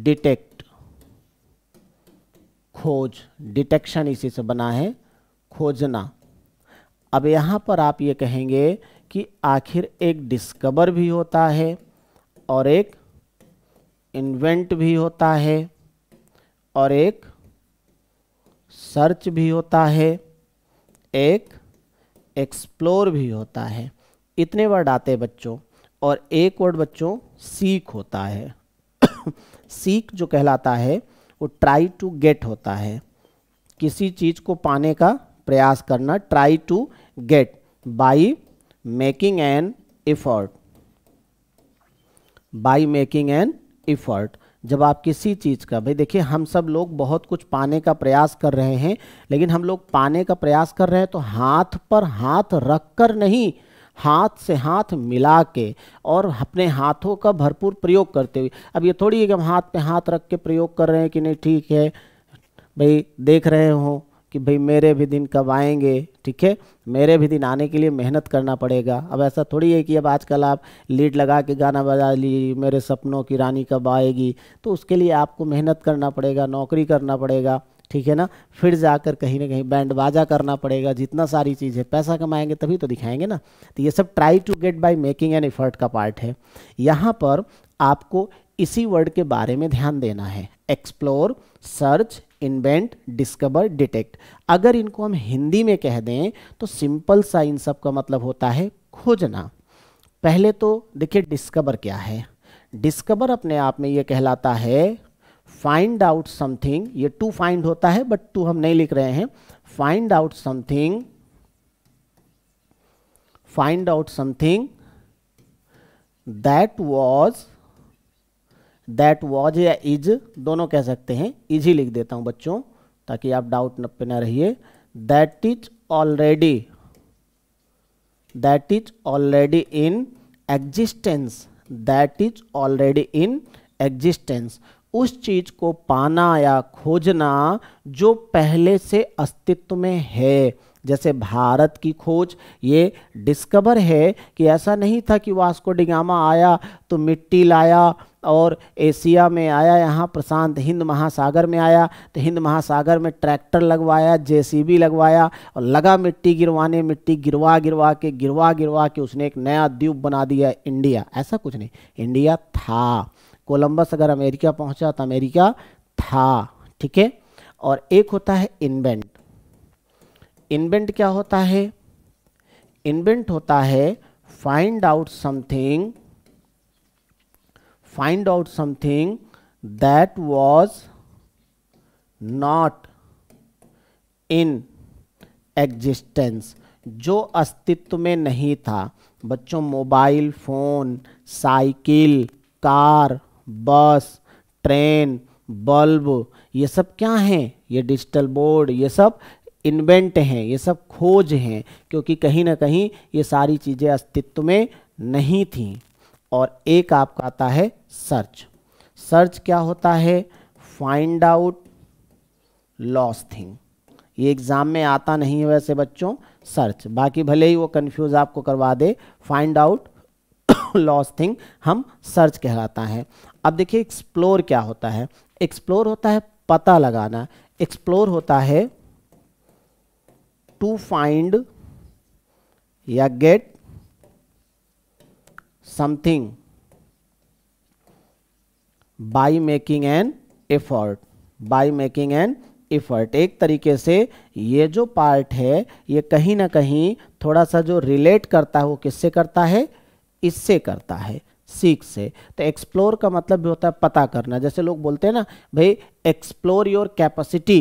Speaker 1: डिटेक्ट खोज डिटेक्शन इसी से बना है खोजना अब यहाँ पर आप ये कहेंगे कि आखिर एक डिस्कवर भी होता है और एक इन्वेंट भी होता है और एक सर्च भी होता है एक एक्सप्लोर भी होता है इतने वर्ड आते हैं बच्चों और एक वर्ड बच्चों सीख होता है सीक जो कहलाता है वो ट्राई टू गेट होता है किसी चीज़ को पाने का प्रयास करना try to get by making an effort by making an effort जब आप किसी चीज़ का भाई देखिए हम सब लोग बहुत कुछ पाने का प्रयास कर रहे हैं लेकिन हम लोग पाने का प्रयास कर रहे हैं तो हाथ पर हाथ रखकर नहीं हाथ से हाथ मिला के और अपने हाथों का भरपूर प्रयोग करते हुए अब ये थोड़ी है कि हम हाथ पे हाथ रख के प्रयोग कर रहे हैं कि नहीं ठीक है भाई देख रहे हो कि भाई मेरे भी दिन कब आएंगे ठीक है मेरे भी दिन आने के लिए मेहनत करना पड़ेगा अब ऐसा थोड़ी है कि अब आजकल आप लीड लगा के गाना बजा ली मेरे सपनों की रानी कब आएगी तो उसके लिए आपको मेहनत करना पड़ेगा नौकरी करना पड़ेगा ठीक है ना फिर जाकर कहीं ना कहीं बैंड बाजा करना पड़ेगा जितना सारी चीज़ है पैसा कमाएंगे तभी तो दिखाएंगे ना तो ये सब try to get by making an effort का पार्ट है यहाँ पर आपको इसी वर्ड के बारे में ध्यान देना है explore search invent discover detect अगर इनको हम हिंदी में कह दें तो सिंपल सा इन सब का मतलब होता है खोजना पहले तो देखिए डिस्कवर क्या है डिस्कवर अपने आप में ये कहलाता है फाइंड आउट समथिंग ये टू फाइंड होता है बट टू हम नहीं लिख रहे हैं find out something find out something that was that was या इज दोनों कह सकते हैं इज ही लिख देता हूं बच्चों ताकि आप डाउट न पे ना रहिए that is already that is already in existence that is already in existence उस चीज को पाना या खोजना जो पहले से अस्तित्व में है जैसे भारत की खोज ये डिस्कवर है कि ऐसा नहीं था कि वास्को डिगामा आया तो मिट्टी लाया और एशिया में आया यहाँ प्रशांत हिंद महासागर में आया तो हिंद महासागर में ट्रैक्टर लगवाया जेसीबी लगवाया और लगा मिट्टी गिरवाने मिट्टी गिरवा गिरवा के गिरवा गिरवा के उसने एक नया द्वीप बना दिया इंडिया ऐसा कुछ नहीं इंडिया था कोलंबस अगर अमेरिका पहुंचा तो अमेरिका था ठीक है और एक होता है इनबेंट इनबेंट क्या होता है इनबेंट होता है find out something find out something that was not in existence जो अस्तित्व में नहीं था बच्चों mobile phone cycle car bus train bulb ये सब क्या हैं ये डिजिटल बोर्ड ये सब इन्वेंट हैं ये सब खोज हैं क्योंकि कहीं ना कहीं ये सारी चीज़ें अस्तित्व में नहीं थी और एक आपका आता है सर्च सर्च क्या होता है फाइंड आउट लॉस थिंग ये एग्ज़ाम में आता नहीं है वैसे बच्चों सर्च बाकी भले ही वो कंफ्यूज आपको करवा दे फाइंड आउट लॉस थिंग हम सर्च कहलाता है अब देखिए एक्सप्लोर क्या होता है एक्सप्लोर होता है पता लगाना एक्सप्लोर होता है टू फाइंड या get something by making an effort by making an effort एक तरीके से ये जो पार्ट है ये कहीं ना कहीं थोड़ा सा जो रिलेट करता है वो किससे करता है इससे करता है सीख से तो एक्सप्लोर का मतलब भी होता है पता करना जैसे लोग बोलते हैं ना भाई एक्सप्लोर योर कैपेसिटी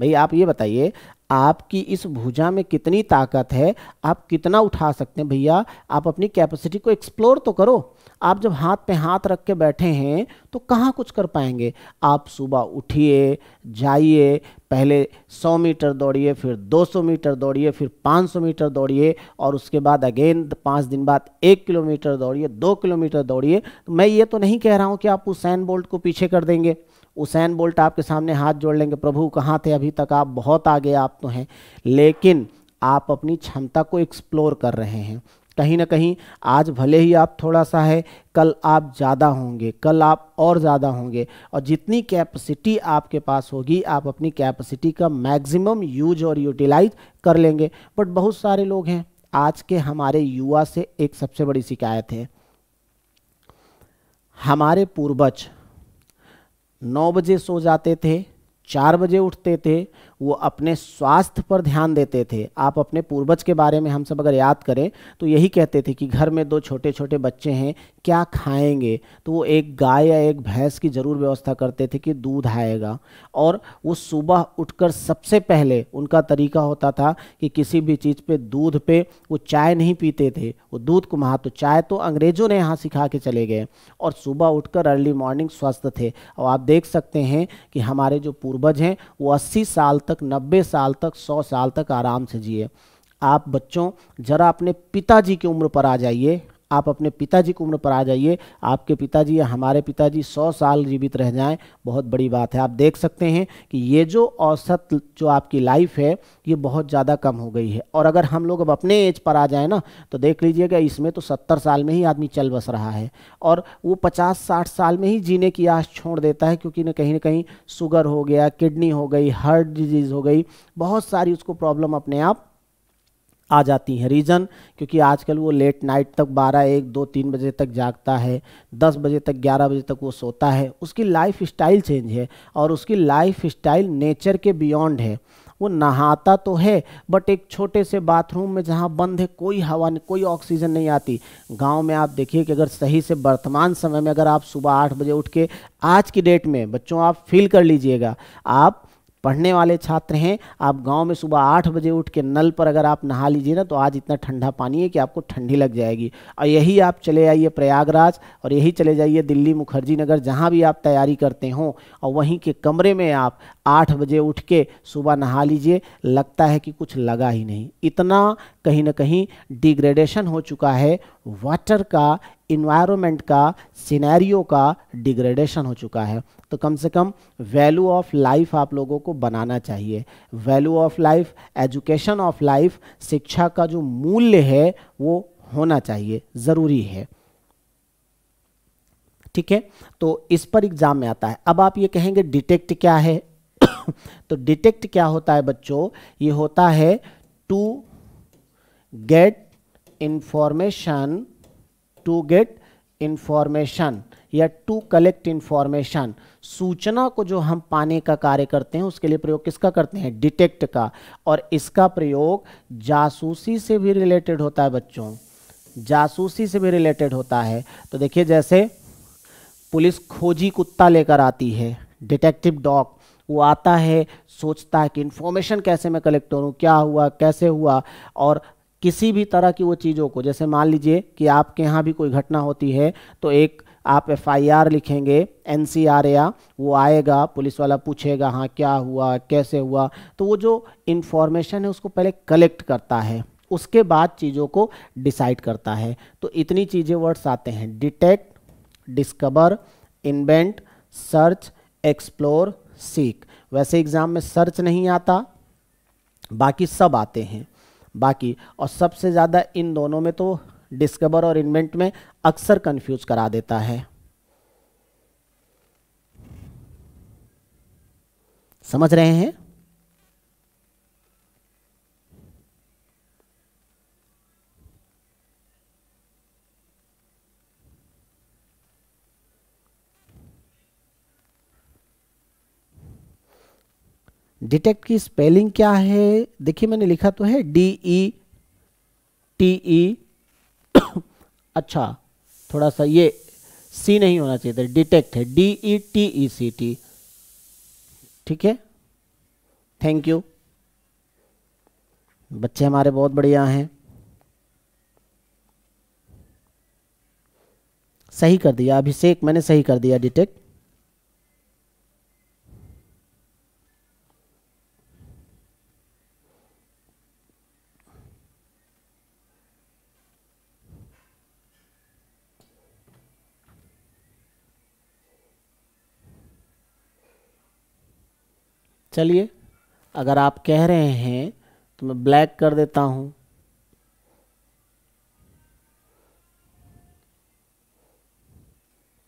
Speaker 1: भाई आप ये बताइए आपकी इस भुजा में कितनी ताकत है आप कितना उठा सकते हैं भैया आप अपनी कैपेसिटी को एक्सप्लोर तो करो आप जब हाथ पे हाथ रख के बैठे हैं तो कहाँ कुछ कर पाएंगे आप सुबह उठिए जाइए पहले 100 मीटर दौड़िए फिर 200 मीटर दौड़िए फिर 500 मीटर दौड़िए और उसके बाद अगेन पाँच दिन बाद एक किलोमीटर दौड़िए दो किलोमीटर दौड़िए मैं ये तो नहीं कह रहा हूँ कि आप उस सैन बोल्ट को पीछे कर देंगे उसैन बोल्ट आपके सामने हाथ जोड़ लेंगे प्रभु कहाँ थे अभी तक आप बहुत आगे आप तो हैं लेकिन आप अपनी क्षमता को एक्सप्लोर कर रहे हैं कहीं ना कहीं आज भले ही आप थोड़ा सा है कल आप ज़्यादा होंगे कल आप और ज़्यादा होंगे और जितनी कैपेसिटी आपके पास होगी आप अपनी कैपेसिटी का मैक्सिमम यूज और यूटिलाइज कर लेंगे बट बहुत सारे लोग हैं आज के हमारे युवा से एक सबसे बड़ी शिकायत है हमारे पूर्वज नौ बजे सो जाते थे चार बजे उठते थे वो अपने स्वास्थ्य पर ध्यान देते थे आप अपने पूर्वज के बारे में हम सब अगर याद करें तो यही कहते थे कि घर में दो छोटे छोटे बच्चे हैं क्या खाएंगे तो वो एक गाय या एक भैंस की ज़रूर व्यवस्था करते थे कि दूध आएगा और वो सुबह उठकर सबसे पहले उनका तरीका होता था कि किसी भी चीज़ पे दूध पे वो चाय नहीं पीते थे वो दूध को महा तो चाय तो अंग्रेज़ों ने यहाँ सिखा के चले गए और सुबह उठकर अर्ली मॉर्निंग स्वस्थ थे और आप देख सकते हैं कि हमारे जो पूर्व पूर्वज हैं वो 80 साल तक 90 साल तक 100 साल तक आराम से जिए आप बच्चों ज़रा अपने पिताजी की उम्र पर आ जाइए आप अपने पिताजी की उम्र पर आ जाइए आपके पिताजी या हमारे पिताजी सौ साल जीवित रह जाएं बहुत बड़ी बात है आप देख सकते हैं कि ये जो औसत जो आपकी लाइफ है ये बहुत ज़्यादा कम हो गई है और अगर हम लोग अब अपने एज पर आ जाए ना तो देख लीजिएगा इसमें तो सत्तर साल में ही आदमी चल बस रहा है और वो पचास साठ साल में ही जीने की आस छोड़ देता है क्योंकि ना कहीं ना कहीं शुगर हो गया किडनी हो गई हार्ट डिजीज़ हो गई बहुत सारी उसको प्रॉब्लम अपने आप आ जाती हैं रीज़न क्योंकि आजकल वो लेट नाइट तक बारह एक दो तीन बजे तक जागता है दस बजे तक ग्यारह बजे तक वो सोता है उसकी लाइफ स्टाइल चेंज है और उसकी लाइफ स्टाइल नेचर के बियॉन्ड है वो नहाता तो है बट एक छोटे से बाथरूम में जहाँ बंद है कोई हवा नहीं कोई ऑक्सीजन नहीं आती गांव में आप देखिए कि अगर सही से वर्तमान समय में अगर आप सुबह आठ बजे उठ के आज की डेट में बच्चों आप फील कर लीजिएगा आप पढ़ने वाले छात्र हैं आप गांव में सुबह आठ बजे उठ के नल पर अगर आप नहा लीजिए ना तो आज इतना ठंडा पानी है कि आपको ठंडी लग जाएगी और यही आप चले आइए प्रयागराज और यही चले जाइए दिल्ली मुखर्जी नगर जहाँ भी आप तैयारी करते हों और वहीं के कमरे में आप आठ बजे उठ के सुबह नहा लीजिए लगता है कि कुछ लगा ही नहीं इतना कहीं ना कहीं डिग्रेडेशन हो चुका है वाटर का इन्वायरमेंट का सिनेरियो का डिग्रेडेशन हो चुका है तो कम से कम वैल्यू ऑफ लाइफ आप लोगों को बनाना चाहिए value of life education of life शिक्षा का जो मूल्य है वो होना चाहिए ज़रूरी है ठीक है तो इस पर एग्जाम में आता है अब आप ये कहेंगे डिटेक्ट क्या है तो डिटेक्ट क्या होता है बच्चों ये होता है to get information to get information या टू कलेक्ट इन्फॉर्मेशन सूचना को जो हम पाने का कार्य करते हैं उसके लिए प्रयोग किसका करते हैं डिटेक्ट का और इसका प्रयोग जासूसी से भी रिलेटेड होता है बच्चों जासूसी से भी रिलेटेड होता है तो देखिए जैसे पुलिस खोजी कुत्ता लेकर आती है डिटेक्टिव डॉग वो आता है सोचता है कि इन्फॉर्मेशन कैसे मैं कलेक्ट करूँ क्या हुआ कैसे हुआ और किसी भी तरह की वो चीज़ों को जैसे मान लीजिए कि आपके यहाँ भी कोई घटना होती है तो एक आप एफ आई आर लिखेंगे एन सी आर या वो आएगा पुलिस वाला पूछेगा हाँ क्या हुआ कैसे हुआ तो वो जो इन्फॉर्मेशन है उसको पहले कलेक्ट करता है उसके बाद चीज़ों को डिसाइड करता है तो इतनी चीज़ें वर्ड्स आते हैं detect discover invent search explore सीख वैसे एग्ज़ाम में सर्च नहीं आता बाकी सब आते हैं बाकी और सबसे ज़्यादा इन दोनों में तो डिस्कवर और इन्वेंट में अक्सर कंफ्यूज करा देता है समझ रहे हैं डिटेक्ट की स्पेलिंग क्या है देखिए मैंने लिखा तो है डी ई टी ई अच्छा थोड़ा सा ये सी नहीं होना चाहिए था डिटेक्ट है D E T E C T ठीक है थैंक यू बच्चे हमारे बहुत बढ़िया हैं सही कर दिया अभिषेक मैंने सही कर दिया डिटेक्ट चलिए अगर आप कह रहे हैं तो मैं ब्लैक कर देता हूं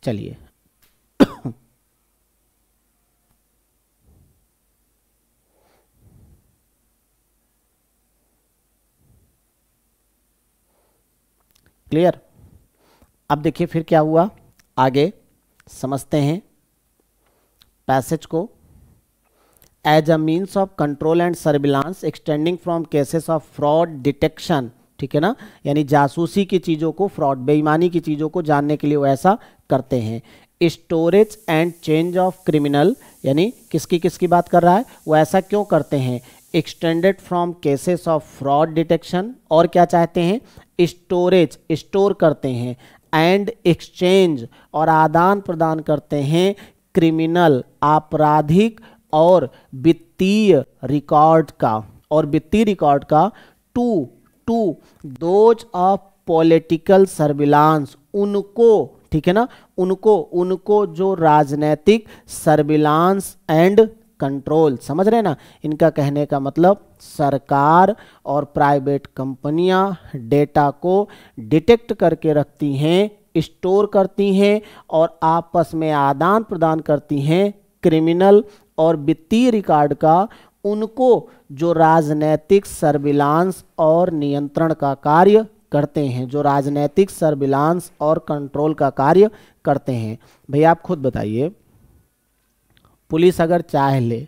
Speaker 1: चलिए क्लियर अब देखिए फिर क्या हुआ आगे समझते हैं पैसेज को as a means of control and surveillance extending from cases of fraud detection ठीक है ना यानी जासूसी की चीज़ों को फ्रॉड बेईमानी की चीज़ों को जानने के लिए वो ऐसा करते हैं storage and change of criminal यानी किसकी किसकी बात कर रहा है वो ऐसा क्यों करते हैं extended from cases of fraud detection और क्या चाहते हैं स्टोरेज स्टोर करते हैं एंड एक्सचेंज और आदान प्रदान करते हैं क्रिमिनल आपराधिक और वित्तीय रिकॉर्ड का और वित्तीय रिकॉर्ड का to to those of political surveillance उनको ठीक है ना उनको उनको जो राजनैतिक सर्विलांस एंड कंट्रोल समझ रहे ना इनका कहने का मतलब सरकार और प्राइवेट कंपनियां डेटा को डिटेक्ट करके रखती हैं स्टोर करती हैं और आपस में आदान प्रदान करती हैं क्रिमिनल और वित्तीय रिकॉर्ड का उनको जो राजनैतिक सर्विलांस और नियंत्रण का कार्य करते हैं जो राजनैतिक सर्विलांस और कंट्रोल का कार्य करते हैं भैया आप खुद बताइए पुलिस अगर चाह ले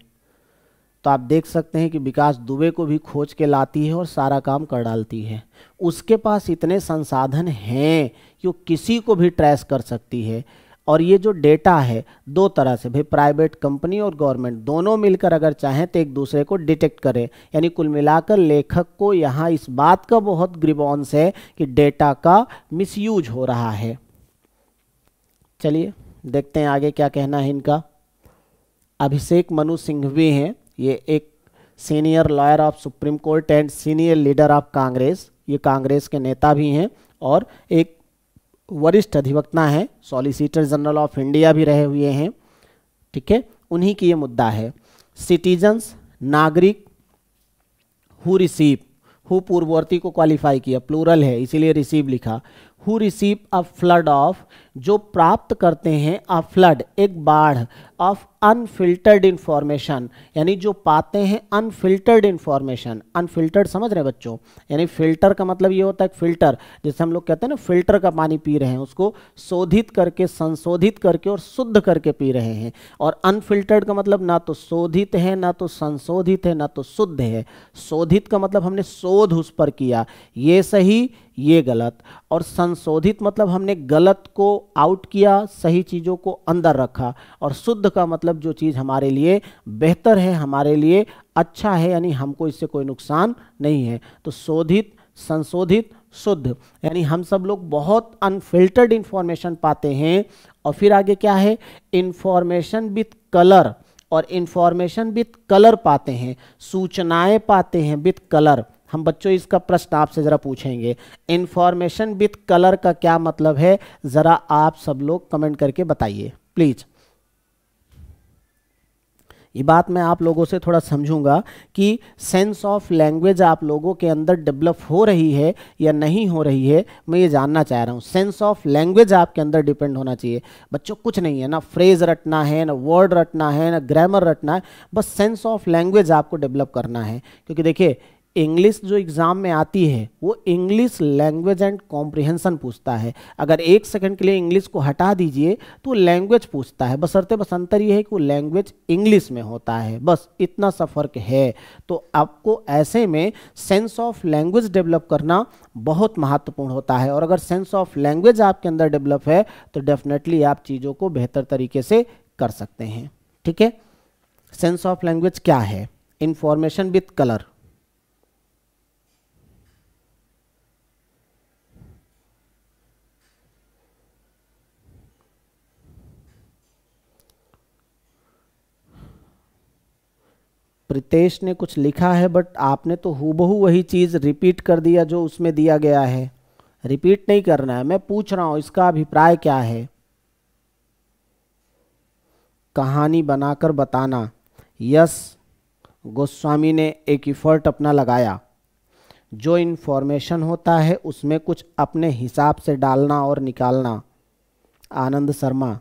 Speaker 1: तो आप देख सकते हैं कि विकास दुबे को भी खोज के लाती है और सारा काम कर डालती है उसके पास इतने संसाधन हैं कि वो किसी को भी ट्रेस कर सकती है और ये जो डेटा है दो तरह से भाई प्राइवेट कंपनी और गवर्नमेंट दोनों मिलकर अगर चाहें तो एक दूसरे को डिटेक्ट करें यानी कुल मिलाकर लेखक को यहाँ इस बात का बहुत ग्रीवॉन्स है कि डेटा का मिसयूज हो रहा है चलिए देखते हैं आगे क्या कहना है इनका अभिषेक मनु सिंघवी हैं ये एक senior lawyer of supreme court and senior leader of Congress ये कांग्रेस के नेता भी हैं और एक वरिष्ठ अधिवक्ता हैं सॉलिसिटर जनरल ऑफ इंडिया भी रहे हुए हैं ठीक है उन्हीं की ये मुद्दा है सिटीजन्स नागरिक हु रिसीव हु पूर्ववर्ती को क्वालिफाई किया प्लूरल है इसीलिए रिसीव लिखा who receive a flood of जो प्राप्त करते हैं अ फ्लड एक बाढ़ ऑफ अनफिल्टर्ड इन्फॉर्मेशन यानी जो पाते हैं अनफिल्टर्ड इन्फॉर्मेशन अनफिल्टर्ड समझ रहे हैं बच्चों यानी फिल्टर का मतलब ये होता है फिल्टर जैसे हम लोग कहते हैं ना फिल्टर का पानी पी रहे हैं उसको शोधित करके संशोधित करके और शुद्ध करके पी रहे हैं और अनफिल्टर्ड का मतलब ना तो शोधित है ना तो संशोधित है ना तो शुद्ध है शोधित का मतलब हमने शोध उस पर किया ये सही ये गलत और संशोधित मतलब हमने गलत को आउट किया सही चीज़ों को अंदर रखा और शुद्ध का मतलब जो चीज़ हमारे लिए बेहतर है हमारे लिए अच्छा है यानी हमको इससे कोई नुकसान नहीं है तो शोधित संशोधित शुद्ध यानी हम सब लोग बहुत अनफिल्टर्ड इन्फॉर्मेशन पाते हैं और फिर आगे क्या है इन्फॉर्मेशन विथ कलर और इन्फॉर्मेशन विथ कलर पाते हैं सूचनाएं पाते हैं विथ कलर हम बच्चों इसका प्रश्न आपसे ज़रा पूछेंगे इन्फॉर्मेशन विथ कलर का क्या मतलब है ज़रा आप सब लोग कमेंट करके बताइए प्लीज़ ये बात मैं आप लोगों से थोड़ा समझूंगा कि सेंस ऑफ लैंग्वेज आप लोगों के अंदर डेवलप हो रही है या नहीं हो रही है मैं ये जानना चाह रहा हूँ सेंस ऑफ लैंग्वेज आपके अंदर डिपेंड होना चाहिए बच्चों कुछ नहीं है ना फ्रेज रटना है ना वर्ड रटना है ना ग्रामर रटना है बस सेंस ऑफ लैंग्वेज आपको डेवलप करना है क्योंकि देखिए इंग्लिश जो एग्ज़ाम में आती है वो इंग्लिश लैंग्वेज एंड कॉम्प्रिहेंसन पूछता है अगर एक सेकंड के लिए इंग्लिश को हटा दीजिए तो लैंग्वेज पूछता है बसरते बस अंतर ये है कि वो लैंग्वेज इंग्लिश में होता है बस इतना सा फर्क है तो आपको ऐसे में सेंस ऑफ लैंग्वेज डेवलप करना बहुत महत्वपूर्ण होता है और अगर सेंस ऑफ लैंग्वेज आपके अंदर डेवलप है तो डेफिनेटली आप चीज़ों को बेहतर तरीके से कर सकते हैं ठीक है सेंस ऑफ लैंग्वेज क्या है इंफॉर्मेशन विथ कलर प्रितेश ने कुछ लिखा है बट आपने तो हूबहू वही चीज़ रिपीट कर दिया जो उसमें दिया गया है रिपीट नहीं करना है मैं पूछ रहा हूँ इसका अभिप्राय क्या है कहानी बनाकर बताना यस गोस्वामी ने एक इफ़र्ट अपना लगाया जो इन्फॉर्मेशन होता है उसमें कुछ अपने हिसाब से डालना और निकालना Anand Sharma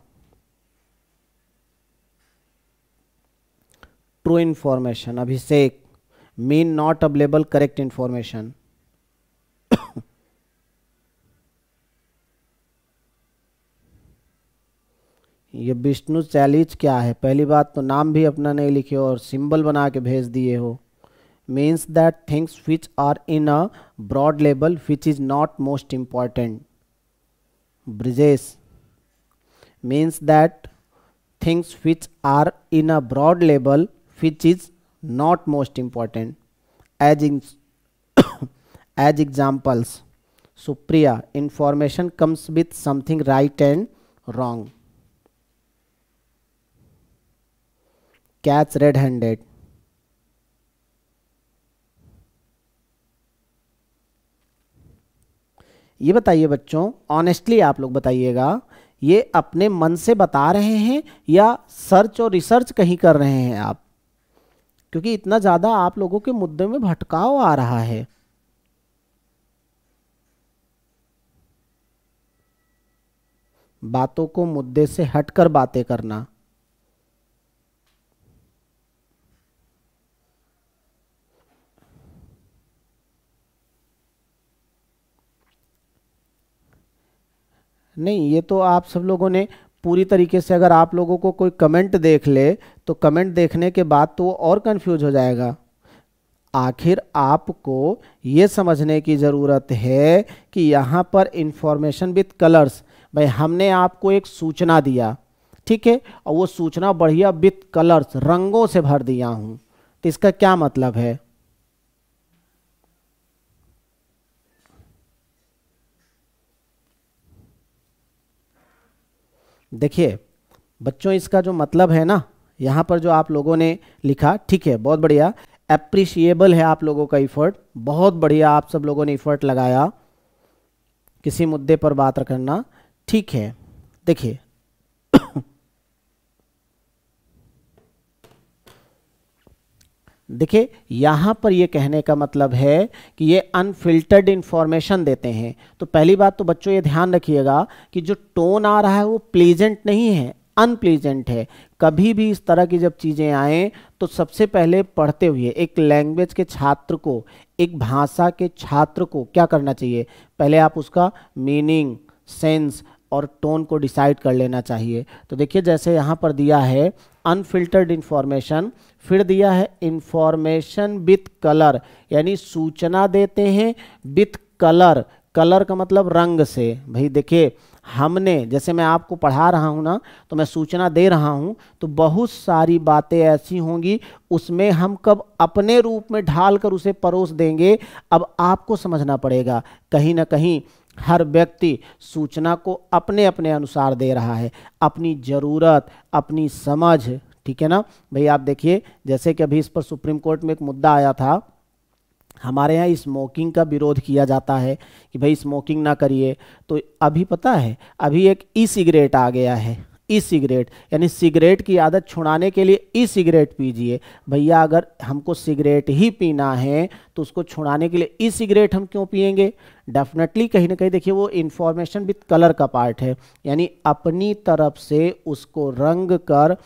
Speaker 1: true information Abhishek mean not available correct information ये विष्णु चैलीज क्या है पहली बात तो नाम भी अपना नहीं लिखे और सिंबल बना के भेज दिए हो means that things which are in a broad level which is not most important bridges means that things which are in a broad level which is not most important as in as examples Supriya information comes with something right and wrong catch red handed ये बताइए बच्चों honestly आप लोग बताइएगा ये अपने मन से बता रहे हैं या सर्च और रिसर्च कहीं कर रहे हैं आप क्योंकि इतना ज़्यादा आप लोगों के मुद्दे में भटकाव आ रहा है बातों को मुद्दे से हटकर बातें करना नहीं ये तो आप सब लोगों ने पूरी तरीके से अगर आप लोगों को कोई कमेंट देख ले तो कमेंट देखने के बाद तो वो और कन्फ्यूज हो जाएगा आखिर आपको ये समझने की ज़रूरत है कि यहाँ पर इंफॉर्मेशन विथ कलर्स भाई हमने आपको एक सूचना दिया ठीक है और वो सूचना बढ़िया विथ कलर्स रंगों से भर दिया हूँ तो इसका क्या मतलब है देखिए बच्चों इसका जो मतलब है ना यहाँ पर जो आप लोगों ने लिखा ठीक है बहुत बढ़िया अप्रिशिएबल है आप लोगों का इफ़र्ट बहुत बढ़िया आप सब लोगों ने इफ़र्ट लगाया किसी मुद्दे पर बात करना ठीक है देखिए देखिए यहाँ पर ये कहने का मतलब है कि ये अनफिल्टर्ड इन्फॉर्मेशन देते हैं तो पहली बात तो बच्चों ये ध्यान रखिएगा कि जो टोन आ रहा है वो प्लीजेंट नहीं है अनप्लीजेंट है कभी भी इस तरह की जब चीज़ें आएँ तो सबसे पहले पढ़ते हुए एक लैंग्वेज के छात्र को एक भाषा के छात्र को क्या करना चाहिए पहले आप उसका मीनिंग सेंस और टोन को डिसाइड कर लेना चाहिए तो देखिए जैसे यहाँ पर दिया है अनफिल्टर्ड इन्फॉर्मेशन फिर दिया है इन्फॉर्मेशन विथ कलर यानी सूचना देते हैं विथ कलर कलर का मतलब रंग से भाई देखिए हमने जैसे मैं आपको पढ़ा रहा हूँ ना तो मैं सूचना दे रहा हूँ तो बहुत सारी बातें ऐसी होंगी उसमें हम कब अपने रूप में ढाल कर उसे परोस देंगे अब आपको समझना पड़ेगा कहीं ना कहीं हर व्यक्ति सूचना को अपने अपने अनुसार दे रहा है अपनी ज़रूरत अपनी समझ ठीक है ना भाई आप देखिए जैसे कि अभी इस पर सुप्रीम कोर्ट में एक मुद्दा आया था हमारे यहाँ स्मोकिंग का विरोध किया जाता है कि भाई स्मोकिंग ना करिए तो अभी पता है अभी एक ई सिगरेट आ गया है ई सिगरेट यानी सिगरेट की आदत छुड़ाने के लिए ई सिगरेट पीजिए भैया अगर हमको सिगरेट ही पीना है तो उसको छुड़ाने के लिए ई सिगरेट हम क्यों पियेंगे डेफिनेटली कहीं ना कहीं देखिए वो इन्फॉर्मेशन विथ कलर का पार्ट है यानी अपनी तरफ से उसको रंग कर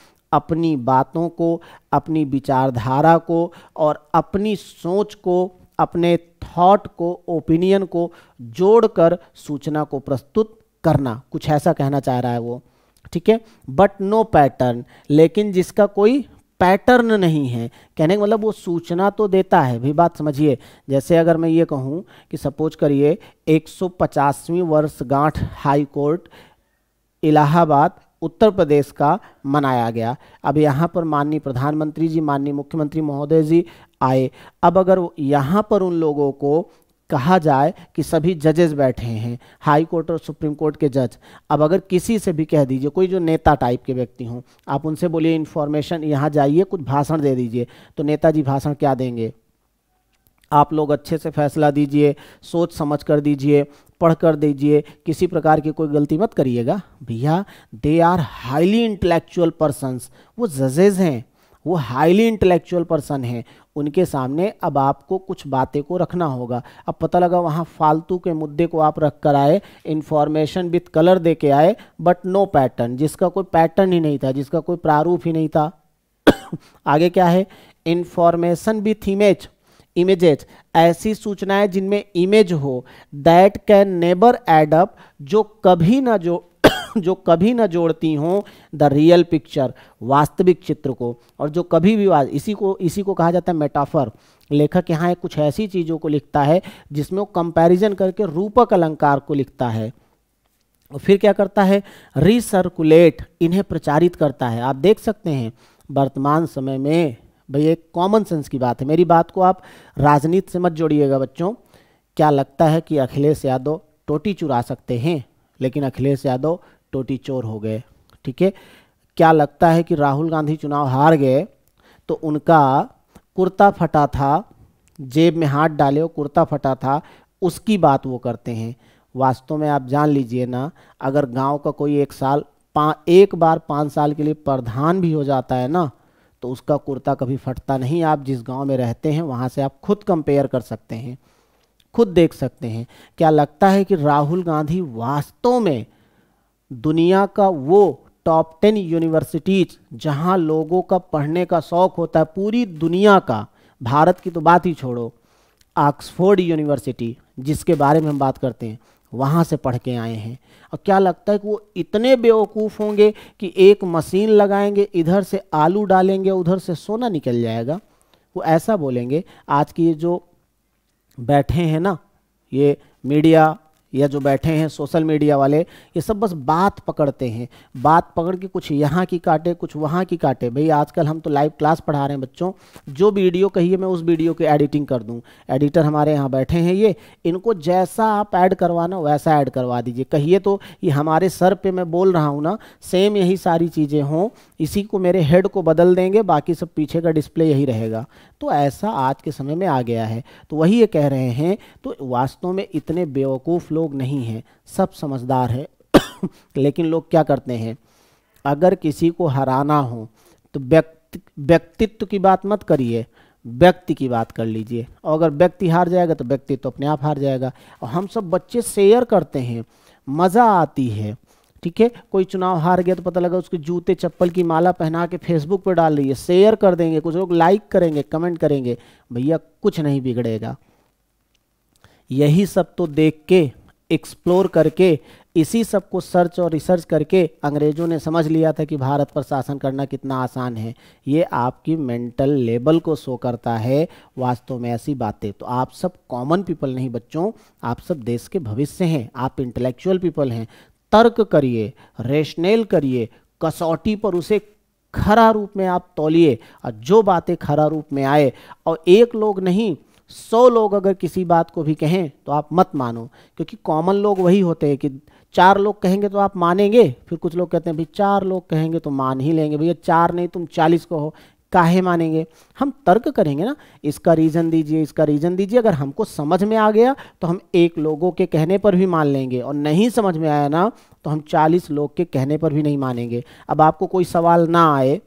Speaker 1: अपनी बातों को अपनी विचारधारा को और अपनी सोच को अपने थॉट को ओपिनियन को जोड़कर सूचना को प्रस्तुत करना कुछ ऐसा कहना चाह रहा है वो ठीक है बट नो पैटर्न लेकिन जिसका कोई पैटर्न नहीं है कहने का मतलब वो सूचना तो देता है भी बात समझिए जैसे अगर मैं ये कहूँ कि सपोज करिए 150वीं गांठ हाई कोर्ट इलाहाबाद उत्तर प्रदेश का मनाया गया अब यहाँ पर माननीय प्रधानमंत्री जी माननीय मुख्यमंत्री महोदय जी आए अब अगर यहाँ पर उन लोगों को कहा जाए कि सभी जजेस बैठे हैं हाई कोर्ट और सुप्रीम कोर्ट के जज अब अगर किसी से भी कह दीजिए कोई जो नेता टाइप के व्यक्ति हों आप उनसे बोलिए इन्फॉर्मेशन यहाँ जाइए कुछ भाषण दे दीजिए तो नेताजी भाषण क्या देंगे आप लोग अच्छे से फैसला दीजिए सोच समझ कर दीजिए पढ़ कर दीजिए किसी प्रकार की कोई गलती मत करिएगा भैया they are highly intellectual persons वो जजेज हैं वो हाईली इंटेलेक्चुअल पर्सन हैं उनके सामने अब आपको कुछ बातें को रखना होगा अब पता लगा वहाँ फालतू के मुद्दे को आप रख कर आए इन्फॉर्मेशन विथ कलर दे के आए बट नो पैटर्न जिसका कोई पैटर्न ही नहीं था जिसका कोई प्रारूप ही नहीं था आगे क्या है इन्फॉर्मेशन विथ इमेज इमेजेज ऐसी सूचनाएं जिनमें इमेज हो दैट कैन नेबर एडअप जो कभी ना जो जो कभी ना जोड़ती हों द रियल पिक्चर वास्तविक चित्र को और जो कभी भी इसी को इसी को कहा जाता है मेटाफर लेखक यहाँ कुछ ऐसी चीज़ों को लिखता है जिसमें वो कंपैरिजन करके रूपक अलंकार को लिखता है और फिर क्या करता है रिसर्कुलेट इन्हें प्रचारित करता है आप देख सकते हैं वर्तमान समय में भाई एक कॉमन सेंस की बात है मेरी बात को आप राजनीति से मत जोड़िएगा बच्चों क्या लगता है कि अखिलेश यादव टोटी चुरा सकते हैं लेकिन अखिलेश यादव टोटी चोर हो गए ठीक है क्या लगता है कि राहुल गांधी चुनाव हार गए तो उनका कुर्ता फटा था जेब में हाथ डाले और कुर्ता फटा था उसकी बात वो करते हैं वास्तव में आप जान लीजिए ना अगर गांव का कोई एक साल पा एक बार पाँच साल के लिए प्रधान भी हो जाता है ना तो उसका कुर्ता कभी फटता नहीं आप जिस गांव में रहते हैं वहाँ से आप खुद कंपेयर कर सकते हैं खुद देख सकते हैं क्या लगता है कि राहुल गांधी वास्तव में दुनिया का वो टॉप टेन यूनिवर्सिटीज जहां लोगों का पढ़ने का शौक होता है पूरी दुनिया का भारत की तो बात ही छोड़ो ऑक्सफोर्ड यूनिवर्सिटी जिसके बारे में हम बात करते हैं वहाँ से पढ़ के आए हैं और क्या लगता है कि वो इतने बेवकूफ़ होंगे कि एक मशीन लगाएंगे इधर से आलू डालेंगे उधर से सोना निकल जाएगा वो ऐसा बोलेंगे आज की ये जो बैठे हैं ना ये मीडिया या जो बैठे हैं सोशल मीडिया वाले ये सब बस बात पकड़ते हैं बात पकड़ के कुछ यहाँ की काटे कुछ वहाँ की काटे भाई आजकल हम तो लाइव क्लास पढ़ा रहे हैं बच्चों जो वीडियो कहिए मैं उस वीडियो की एडिटिंग कर दूँ एडिटर हमारे यहाँ बैठे हैं ये इनको जैसा आप ऐड करवाना वैसा ऐड करवा दीजिए कहिए तो ये हमारे सर पर मैं बोल रहा हूँ ना सेम यही सारी चीज़ें हों इसी को मेरे हेड को बदल देंगे बाकी सब पीछे का डिस्प्ले यही रहेगा तो ऐसा आज के समय में आ गया है तो वही ये कह रहे हैं तो वास्तव में इतने बेवकूफ़ लोग लोग नहीं हैं सब समझदार है लेकिन लोग क्या करते हैं अगर किसी को हराना हो तो व्यक्ति व्यक्तित्व की बात मत करिए व्यक्ति की बात कर लीजिए और अगर व्यक्ति हार जाएगा तो व्यक्ति तो अपने आप हार जाएगा और हम सब बच्चे शेयर करते हैं मज़ा आती है ठीक है कोई चुनाव हार गया तो पता लगा उसके जूते चप्पल की माला पहना के फेसबुक पर डाल रही है शेयर कर देंगे कुछ लोग लाइक करेंगे कमेंट करेंगे भैया कुछ नहीं बिगड़ेगा यही सब तो देख के एक्सप्लोर करके इसी सब को सर्च और रिसर्च करके अंग्रेज़ों ने समझ लिया था कि भारत पर शासन करना कितना आसान है ये आपकी मेंटल लेवल को शो करता है वास्तव में ऐसी बातें तो आप सब कॉमन पीपल नहीं बच्चों आप सब देश के भविष्य हैं आप इंटेलेक्चुअल पीपल हैं तर्क करिए रेशनेल करिए कसौटी पर उसे खरा रूप में आप तोलिए और जो बातें खरा रूप में आए और एक लोग नहीं सौ लोग अगर किसी बात को भी कहें तो आप मत मानो क्योंकि कॉमन लोग वही होते हैं कि चार लोग कहेंगे तो आप मानेंगे फिर कुछ लोग कहते हैं भाई चार लोग कहेंगे तो मान ही लेंगे भैया चार नहीं तुम चालीस कहो काहे मानेंगे हम तर्क करेंगे ना इसका रीज़न दीजिए इसका रीज़न दीजिए अगर हमको समझ में आ गया तो हम एक लोगों के कहने पर भी मान लेंगे और नहीं समझ में आया ना तो हम चालीस लोग के कहने पर भी नहीं मानेंगे अब आपको कोई सवाल ना आए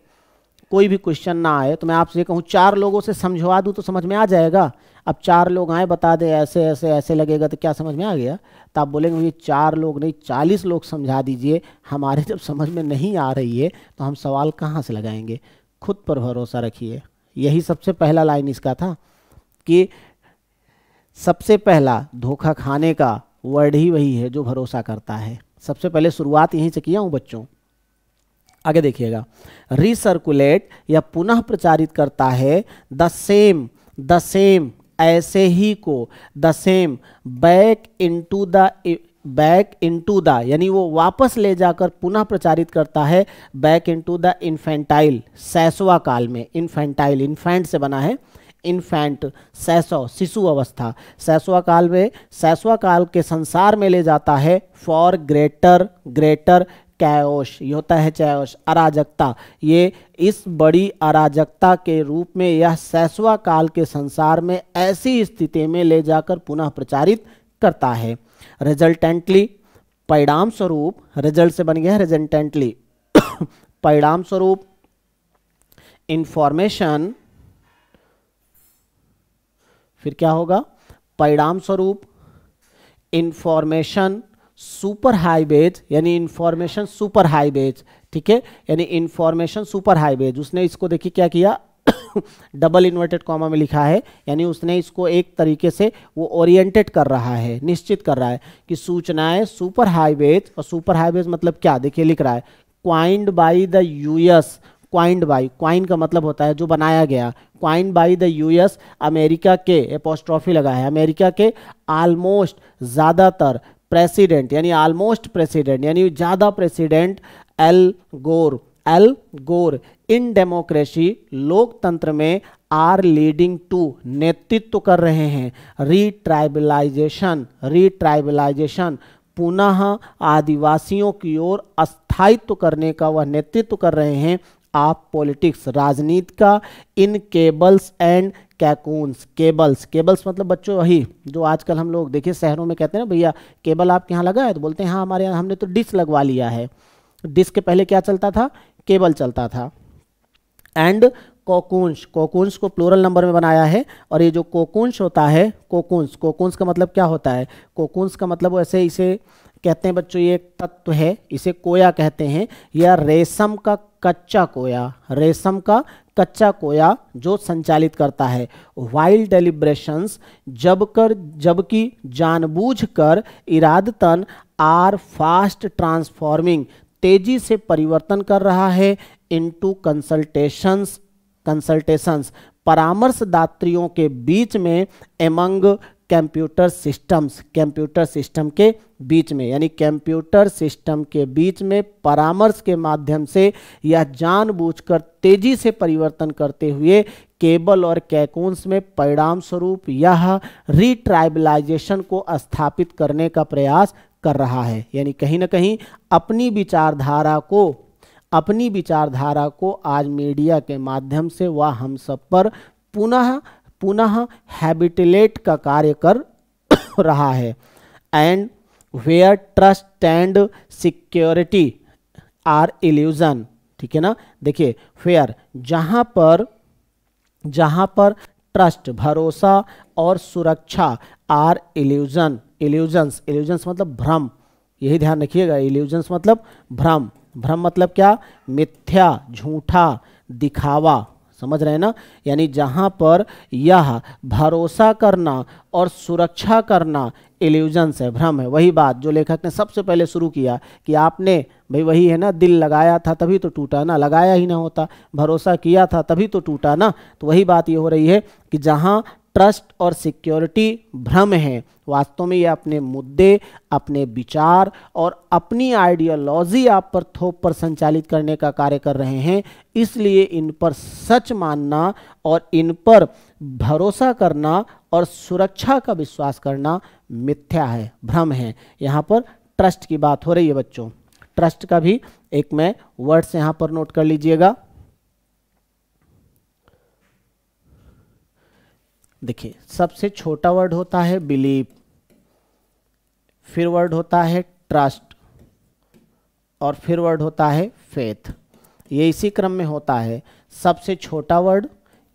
Speaker 1: कोई भी क्वेश्चन ना आए तो मैं आपसे कहूँ चार लोगों से समझवा दूँ तो समझ में आ जाएगा अब चार लोग आए बता दे ऐसे ऐसे ऐसे लगेगा तो क्या समझ में आ गया तो आप बोलेंगे भैया चार लोग नहीं चालीस लोग समझा दीजिए हमारे जब समझ में नहीं आ रही है तो हम सवाल कहाँ से लगाएंगे खुद पर भरोसा रखिए यही सबसे पहला लाइन इसका था कि सबसे पहला धोखा खाने का वर्ड ही वही है जो भरोसा करता है सबसे पहले शुरुआत यहीं से किया हूँ बच्चों आगे देखिएगा रिसर्कुलेट या पुनः प्रचारित करता है द सेम द सेम ऐसे ही को the same back into the back into the यानी वो वापस ले जाकर पुनः प्रचारित करता है बैक इनटू द इन्फेंटाइल सैसवा काल में इन्फेंटाइल इन्फेंट से बना है इन्फेंट सैसव शिशु अवस्था सैसवा काल में सैसवा काल के संसार में ले जाता है फॉर ग्रेटर ग्रेटर कैश ये होता है चैश अराजकता ये इस बड़ी अराजकता के रूप में यह सैसवा काल के संसार में ऐसी स्थिति में ले जाकर पुनः प्रचारित करता है रिजल्टेंटली परिणाम स्वरूप रिजल्ट से बन गया है रिजल्टेंटली परिणाम स्वरूप इंफॉर्मेशन फिर क्या होगा परिणाम स्वरूप इंफॉर्मेशन सुपर बेज यानी इन्फॉर्मेशन सुपर हाई बेज ठीक है यानी इन्फॉर्मेशन सुपर हाईवेज उसने इसको देखिए क्या किया डबल इन्वर्टेड कॉमा में लिखा है यानी उसने इसको एक तरीके से वो ओरिएंटेड कर रहा है निश्चित कर रहा है कि सूचनाएं सुपर हाईवेज और सुपर हाईवेज मतलब क्या देखिए लिख रहा है coined by the US coined by coin का मतलब होता है जो बनाया गया क्वाइंड बाई द यूएस अमेरिका के पोस्ट्रॉफी लगा है अमेरिका के आलमोस्ट ज़्यादातर प्रेसिडेंट यानी ऑलमोस्ट प्रेसिडेंट यानी ज़्यादा प्रेसिडेंट एल गोर एल गोर इन डेमोक्रेसी लोकतंत्र में आर लीडिंग टू नेतृत्व कर रहे हैं रिट्राइबलाइजेशन रिट्राइबलाइजेशन पुनः आदिवासियों की ओर अस्थायित्व करने का वह नेतृत्व कर रहे हैं आप पॉलिटिक्स राजनीति का in cables and cocoons cables cables मतलब बच्चों वही जो आजकल हम लोग देखिए शहरों में कहते हैं ना भैया केबल आपके यहाँ लगा है तो बोलते हैं हाँ हमारे यहाँ हमने तो डिश लगवा लिया है डिश के पहले क्या चलता था केबल चलता था एंड कोकुंश कोकूंश को प्लोरल नंबर में बनाया है और ये जो कोकूंश होता है कोकूंश कोकूंश का मतलब क्या होता है कोकूंश का मतलब वैसे इसे कहते हैं बच्चों ये एक तत्व है इसे कोया कहते हैं या रेशम का कच्चा कोया रेशम का कच्चा कोया जो संचालित करता है वाइल डेलिब्रेशंस कर जबकि कर इरादतन आर फास्ट ट्रांसफॉर्मिंग तेजी से परिवर्तन कर रहा है इनटू कंसल्टेशंस कंसल्टेशंस परामर्शदात्रियों के बीच में among computer systems computer system के बीच में यानी कंप्यूटर सिस्टम के बीच में परामर्श के माध्यम से या जानबूझकर तेजी से परिवर्तन करते हुए केबल और कैकोन्स में परिणाम स्वरूप यह रिट्राइबलाइजेशन को स्थापित करने का प्रयास कर रहा है यानी कहीं ना कहीं अपनी विचारधारा को अपनी विचारधारा को आज मीडिया के माध्यम से वह हम सब पर पुनः पुनः हैबिटेलेट का कार्य कर रहा है and where trust and security are illusion ठीक है ना देखिए फेयर जहां पर जहां पर ट्रस्ट भरोसा और सुरक्षा आर इल्यूजन इल्यूजन्स इल्यूजन्स मतलब भ्रम यही ध्यान रखिएगा इल्यूजन्स मतलब भ्रम भ्रम मतलब क्या मिथ्या झूठा दिखावा समझ रहे हैं ना यानी जहाँ पर यह भरोसा करना और सुरक्षा करना एल्यूजन्स है भ्रम है वही बात जो लेखक ने सबसे पहले शुरू किया कि आपने भाई वही है ना दिल लगाया था तभी तो टूटा ना लगाया ही ना होता भरोसा किया था तभी तो टूटा ना तो वही बात ये हो रही है कि जहाँ ट्रस्ट और सिक्योरिटी भ्रम है वास्तव में ये अपने मुद्दे अपने विचार और अपनी आइडियोलॉजी आप पर थोप पर संचालित करने का कार्य कर रहे हैं इसलिए इन पर सच मानना और इन पर भरोसा करना और सुरक्षा का विश्वास करना मिथ्या है भ्रम है यहाँ पर ट्रस्ट की बात हो रही है बच्चों ट्रस्ट का भी एक मैं वर्ड्स यहाँ पर नोट कर लीजिएगा देखिए सबसे छोटा वर्ड होता है बिलीव फिर वर्ड होता है ट्रस्ट और फिर वर्ड होता है फेथ ये इसी क्रम में होता है सबसे छोटा वर्ड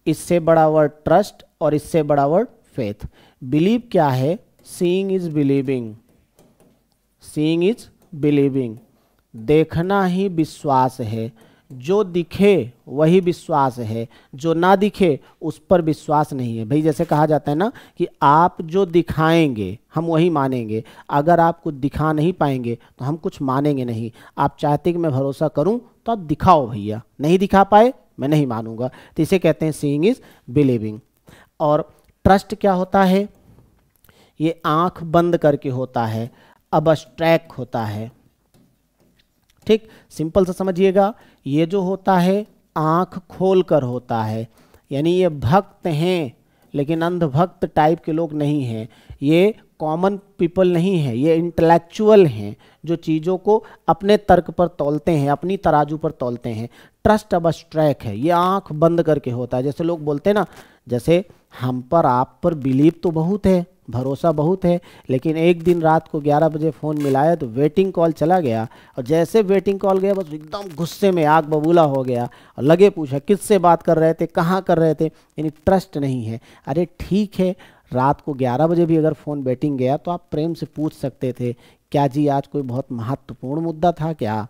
Speaker 1: इससे बड़ा वर्ड ट्रस्ट और इससे बड़ा वर्ड फेथ बिलीव क्या है seeing is believing seeing is believing देखना ही विश्वास है जो दिखे वही विश्वास है जो ना दिखे उस पर विश्वास नहीं है भाई जैसे कहा जाता है ना कि आप जो दिखाएंगे हम वही मानेंगे अगर आप कुछ दिखा नहीं पाएंगे तो हम कुछ मानेंगे नहीं आप चाहते कि मैं भरोसा करूं तो आप दिखाओ भैया नहीं दिखा पाए मैं नहीं मानूंगा तो इसे कहते हैं सीइंग इज़ बिलीविंग और ट्रस्ट क्या होता है ये आँख बंद करके होता है अब होता है ठीक सिंपल से समझिएगा ये जो होता है आँख खोल कर होता है यानी ये भक्त हैं लेकिन अंधभक्त टाइप के लोग नहीं हैं ये कॉमन पीपल नहीं है ये इंटेलेक्चुअल हैं जो चीज़ों को अपने तर्क पर तोलते हैं अपनी तराजू पर तोलते हैं ट्रस्ट अब स्ट्रैक है ये आँख बंद करके होता है जैसे लोग बोलते हैं ना जैसे हम पर आप पर बिलीव तो बहुत है भरोसा बहुत है लेकिन एक दिन रात को 11 बजे फ़ोन मिलाया तो वेटिंग कॉल चला गया और जैसे वेटिंग कॉल गया बस एकदम गुस्से में आग बबूला हो गया और लगे पूछा किससे बात कर रहे थे कहाँ कर रहे थे यानी ट्रस्ट नहीं है अरे ठीक है रात को 11 बजे भी अगर फ़ोन वेटिंग गया तो आप प्रेम से पूछ सकते थे क्या जी आज कोई बहुत महत्वपूर्ण मुद्दा था क्या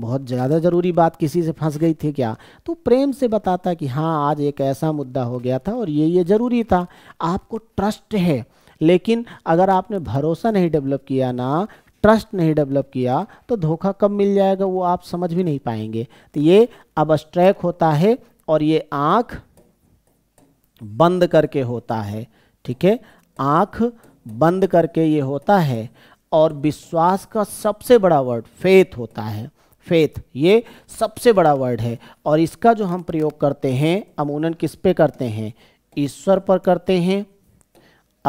Speaker 1: बहुत ज़्यादा ज़रूरी बात किसी से फंस गई थी क्या तो प्रेम से बताता कि हाँ आज एक ऐसा मुद्दा हो गया था और ये ये ज़रूरी था आपको ट्रस्ट है लेकिन अगर आपने भरोसा नहीं डेवलप किया ना ट्रस्ट नहीं डेवलप किया तो धोखा कब मिल जाएगा वो आप समझ भी नहीं पाएंगे तो ये अब स्ट्रैक होता है और ये आँख बंद करके होता है ठीक है आँख बंद करके ये होता है और विश्वास का सबसे बड़ा वर्ड फेथ होता है फेथ ये सबसे बड़ा वर्ड है और इसका जो हम प्रयोग करते हैं अमूनन किस पे करते हैं ईश्वर पर करते हैं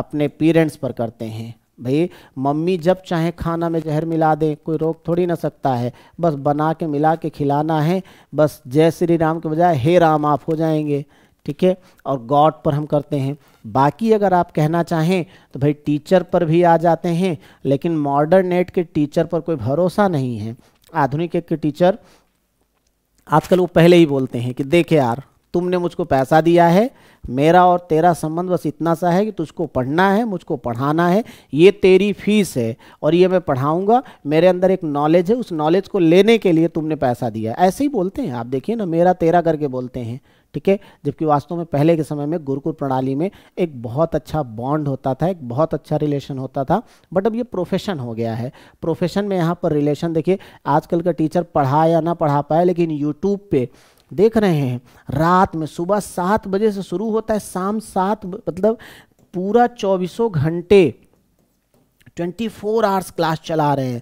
Speaker 1: अपने पेरेंट्स पर करते हैं भाई मम्मी जब चाहे खाना में जहर मिला दें कोई रोक थोड़ी ना सकता है बस बना के मिला के खिलाना है बस जय श्री राम के बजाय हे राम आप हो जाएंगे ठीक है और गॉड पर हम करते हैं बाकी अगर आप कहना चाहें तो भाई टीचर पर भी आ जाते हैं लेकिन मॉडर्न नेट के टीचर पर कोई भरोसा नहीं है आधुनिक एक के टीचर आजकल वो पहले ही बोलते हैं कि देखे यार तुमने मुझको पैसा दिया है मेरा और तेरा संबंध बस इतना सा है कि तुझको पढ़ना है मुझको पढ़ाना है ये तेरी फीस है और ये मैं पढ़ाऊँगा मेरे अंदर एक नॉलेज है उस नॉलेज को लेने के लिए तुमने पैसा दिया है ऐसे ही बोलते हैं आप देखिए ना मेरा तेरा करके बोलते हैं ठीक है जबकि वास्तव में पहले के समय में गुरुकुल प्रणाली में एक बहुत अच्छा बॉन्ड होता था एक बहुत अच्छा रिलेशन होता था बट अब ये प्रोफेशन हो गया है प्रोफेशन में यहाँ पर रिलेशन देखिए आजकल का टीचर पढ़ा या ना पढ़ा पाए लेकिन यूट्यूब पे देख रहे हैं रात में सुबह सात बजे से शुरू होता है शाम सात मतलब पूरा चौबीसों घंटे ट्वेंटी फोर आवर्स क्लास चला रहे हैं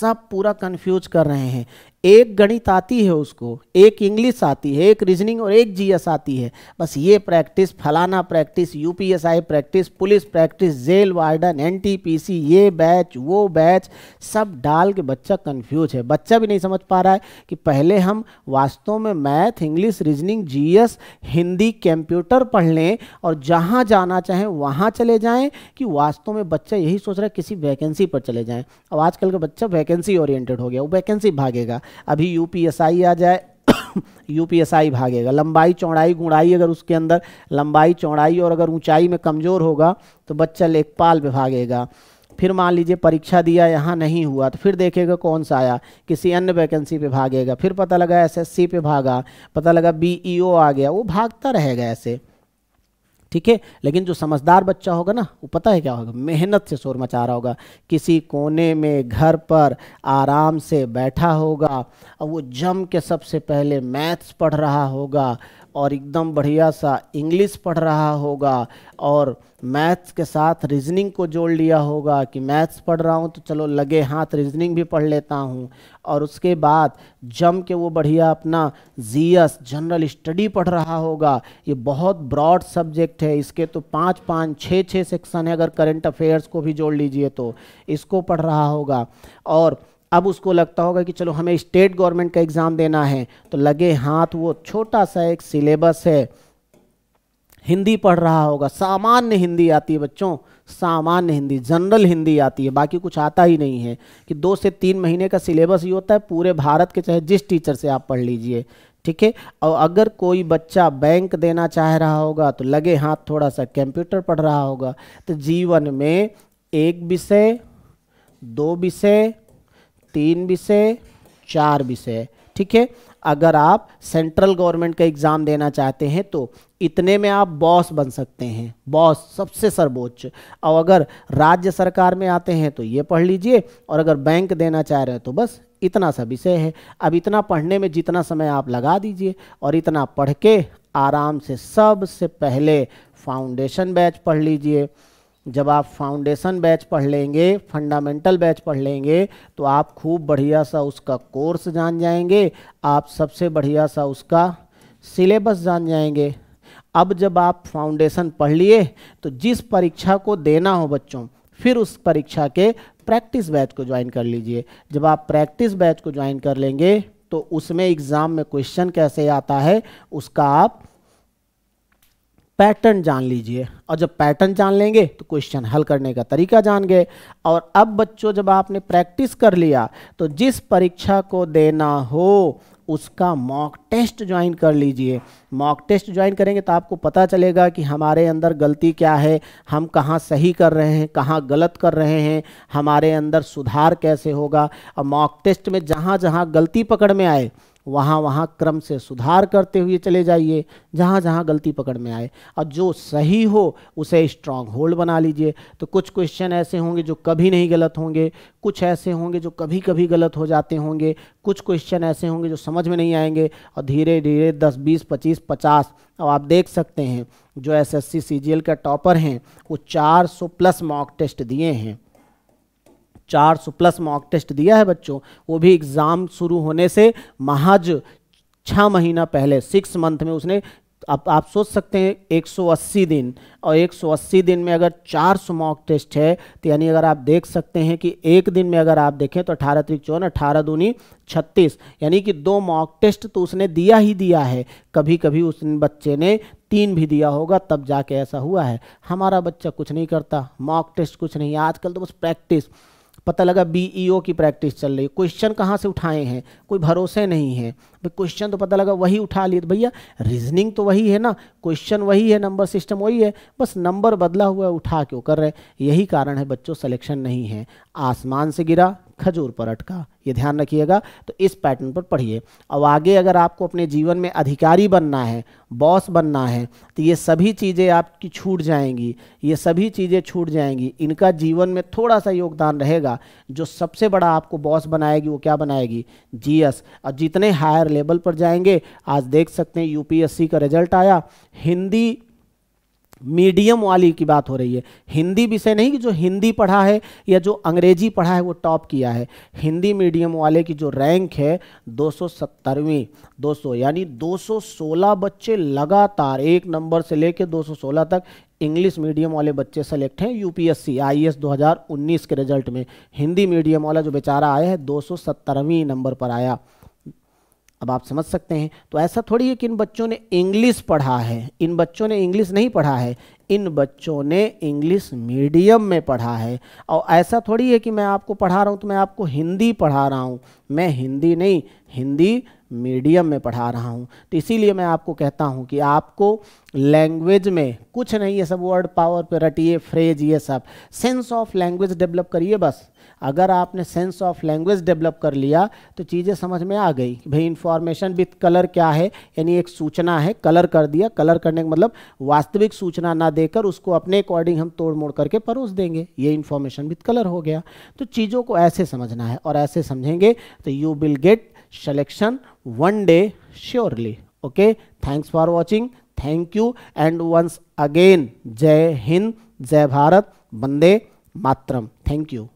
Speaker 1: सब पूरा कंफ्यूज कर रहे हैं एक गणित आती है उसको एक इंग्लिश आती है एक रीजनिंग और एक जीएस आती है बस ये प्रैक्टिस फलाना practice UPSI practice police practice jail warden NTPC ये बैच वो बैच सब डाल के बच्चा कंफ्यूज है बच्चा भी नहीं समझ पा रहा है कि पहले हम वास्तव में मैथ इंग्लिश रीजनिंग जी हिंदी कंप्यूटर पढ़ लें और जहाँ जाना चाहें वहाँ चले जाएँ कि वास्तव में बच्चा यही सोच रहा है किसी वैकेंसी पर चले जाएँ अब आजकल का बच्चा वैकेंसी ओरिएंटेड हो गया वो वैकेंसी भागेगा अभी यूपीएसआई आ जाए यूपीएसआई भागेगा लंबाई चौड़ाई गुड़ाई अगर उसके अंदर लंबाई चौड़ाई और अगर ऊंचाई में कमज़ोर होगा तो बच्चा लेखपाल पर भागेगा फिर मान लीजिए परीक्षा दिया यहाँ नहीं हुआ तो फिर देखेगा कौन सा आया किसी अन्य वैकेंसी पे भागेगा फिर पता लगा एसएससी पे भागा पता लगा बीईओ e आ गया वो भागता रहेगा ऐसे ठीक है लेकिन जो समझदार बच्चा होगा ना वो पता है क्या होगा मेहनत से शोर मचा रहा होगा किसी कोने में घर पर आराम से बैठा होगा और वो जम के सबसे पहले मैथ्स पढ़ रहा होगा और एकदम बढ़िया सा इंग्लिश पढ़ रहा होगा और मैथ्स के साथ रीजनिंग को जोड़ लिया होगा कि मैथ्स पढ़ रहा हूँ तो चलो लगे हाथ रीजनिंग भी पढ़ लेता हूँ और उसके बाद जम के वो बढ़िया अपना जीएस जनरल स्टडी पढ़ रहा होगा ये बहुत ब्रॉड सब्जेक्ट है इसके तो पाँच पाँच छः छः सेक्शन है अगर करेंट अफेयर्स को भी जोड़ लीजिए तो इसको पढ़ रहा होगा और अब उसको लगता होगा कि चलो हमें स्टेट गवर्नमेंट का एग्ज़ाम देना है तो लगे हाथ वो छोटा सा एक सिलेबस है हिंदी पढ़ रहा होगा सामान्य हिंदी आती है बच्चों सामान्य हिंदी जनरल हिंदी आती है बाकी कुछ आता ही नहीं है कि दो से तीन महीने का सिलेबस ही होता है पूरे भारत के चाहे जिस टीचर से आप पढ़ लीजिए ठीक है और अगर कोई बच्चा बैंक देना चाह रहा होगा तो लगे हाथ थोड़ा सा कंप्यूटर पढ़ रहा होगा तो जीवन में एक विषय दो विषय तीन विषय चार विषय ठीक है अगर आप सेंट्रल गवर्नमेंट का एग्ज़ाम देना चाहते हैं तो इतने में आप बॉस बन सकते हैं बॉस सबसे सर्वोच्च और अगर राज्य सरकार में आते हैं तो ये पढ़ लीजिए और अगर बैंक देना चाह रहे हैं तो बस इतना सा विषय है अब इतना पढ़ने में जितना समय आप लगा दीजिए और इतना पढ़ के आराम से सबसे पहले फाउंडेशन बैच पढ़ लीजिए जब आप फाउंडेशन बैच पढ़ लेंगे फंडामेंटल बैच पढ़ लेंगे तो आप खूब बढ़िया सा उसका कोर्स जान जाएंगे आप सबसे बढ़िया सा उसका सिलेबस जान जाएंगे अब जब आप फाउंडेशन पढ़ लिए तो जिस परीक्षा को देना हो बच्चों फिर उस परीक्षा के प्रैक्टिस बैच को ज्वाइन कर लीजिए जब आप प्रैक्टिस बैच को ज्वाइन कर लेंगे तो उसमें एग्ज़ाम में क्वेश्चन कैसे आता है उसका आप पैटर्न जान लीजिए और जब पैटर्न जान लेंगे तो क्वेश्चन हल करने का तरीका जान गए और अब बच्चों जब आपने प्रैक्टिस कर लिया तो जिस परीक्षा को देना हो उसका मॉक टेस्ट ज्वाइन कर लीजिए मॉक टेस्ट ज्वाइन करेंगे तो आपको पता चलेगा कि हमारे अंदर गलती क्या है हम कहाँ सही कर रहे हैं कहाँ गलत कर रहे हैं हमारे अंदर सुधार कैसे होगा और मॉक टेस्ट में जहाँ जहाँ गलती पकड़ में आए वहाँ वहाँ क्रम से सुधार करते हुए चले जाइए जहाँ जहाँ गलती पकड़ में आए और जो सही हो उसे स्ट्रांग होल्ड बना लीजिए तो कुछ क्वेश्चन ऐसे होंगे जो कभी नहीं गलत होंगे कुछ ऐसे होंगे जो कभी कभी गलत हो जाते होंगे कुछ क्वेश्चन ऐसे होंगे जो समझ में नहीं आएंगे और धीरे धीरे दस बीस पच्चीस पचास अब आप देख सकते हैं जो एस एस का टॉपर हैं वो चार प्लस मॉक टेस्ट दिए हैं 400 प्लस मॉक टेस्ट दिया है बच्चों वो भी एग्ज़ाम शुरू होने से महज छः महीना पहले सिक्स मंथ में उसने आप आप सोच सकते हैं 180 दिन और 180 दिन में अगर 400 मॉक टेस्ट है तो यानी अगर आप देख सकते हैं कि एक दिन में अगर आप देखें तो अठारह तरीक चौवन अठारह दूनी छत्तीस यानी कि दो मॉक टेस्ट तो उसने दिया ही दिया है कभी कभी उस बच्चे ने तीन भी दिया होगा तब जाके ऐसा हुआ है हमारा बच्चा कुछ नहीं करता मॉक टेस्ट कुछ नहीं आजकल तो बस प्रैक्टिस पता लगा बीईओ e की प्रैक्टिस चल रही क्वेश्चन कहाँ से उठाए हैं कोई भरोसे नहीं है क्वेश्चन तो पता लगा वही उठा लिए तो भैया रीजनिंग तो वही है ना क्वेश्चन वही है नंबर सिस्टम वही है बस नंबर बदला हुआ उठा क्यों कर रहे यही कारण है बच्चों सेलेक्शन नहीं है आसमान से गिरा खजूर पर अटका ये ध्यान रखिएगा तो इस पैटर्न पर पढ़िए अब आगे अगर आपको अपने जीवन में अधिकारी बनना है बॉस बनना है तो ये सभी चीज़ें आपकी छूट जाएंगी ये सभी चीज़ें छूट जाएंगी इनका जीवन में थोड़ा सा योगदान रहेगा जो सबसे बड़ा आपको बॉस बनाएगी वो क्या बनाएगी जीएस और जितने हायर लेवल पर जाएंगे आज देख सकते हैं यूपीएससी का रिजल्ट आया हिंदी मीडियम वाली की बात हो रही है हिंदी विषय नहीं कि जो हिंदी पढ़ा है या जो अंग्रेजी पढ़ा है वो टॉप किया है हिंदी मीडियम वाले की जो रैंक है दो सौ यानी 216 बच्चे लगातार एक नंबर से लेकर 216 तक इंग्लिश मीडियम वाले बच्चे सेलेक्ट हैं यूपीएससी आईएएस 2019 के रिजल्ट में हिंदी मीडियम वाला जो बेचारा आया है दो नंबर पर आया अब आप समझ सकते हैं तो ऐसा थोड़ी है कि इन बच्चों ने इंग्लिश पढ़ा है इन बच्चों ने इंग्लिश नहीं पढ़ा है इन बच्चों ने इंग्लिश मीडियम में पढ़ा है और ऐसा थोड़ी है कि मैं आपको पढ़ा रहा हूँ तो मैं आपको हिंदी पढ़ा रहा हूँ मैं हिंदी नहीं हिंदी मीडियम में पढ़ा रहा हूँ तो इसीलिए मैं आपको कहता हूँ कि आपको लैंग्वेज में कुछ नहीं ये सब वर्ड पावर पे रटिए फ्रेज ये सब सेंस ऑफ लैंग्वेज डेवलप करिए बस अगर आपने सेंस ऑफ लैंग्वेज डेवलप कर लिया तो चीज़ें समझ में आ गई भाई इन्फॉर्मेशन विथ कलर क्या है यानी एक सूचना है कलर कर दिया कलर करने का मतलब वास्तविक सूचना ना देकर उसको अपने अकॉर्डिंग हम तोड़ मोड़ करके परोस देंगे ये इन्फॉर्मेशन विथ कलर हो गया तो चीज़ों को ऐसे समझना है और ऐसे समझेंगे तो you will get selection one day surely okay thanks for watching thank you and once again जय हिंद जय भारत बंदे मातरम थैंक यू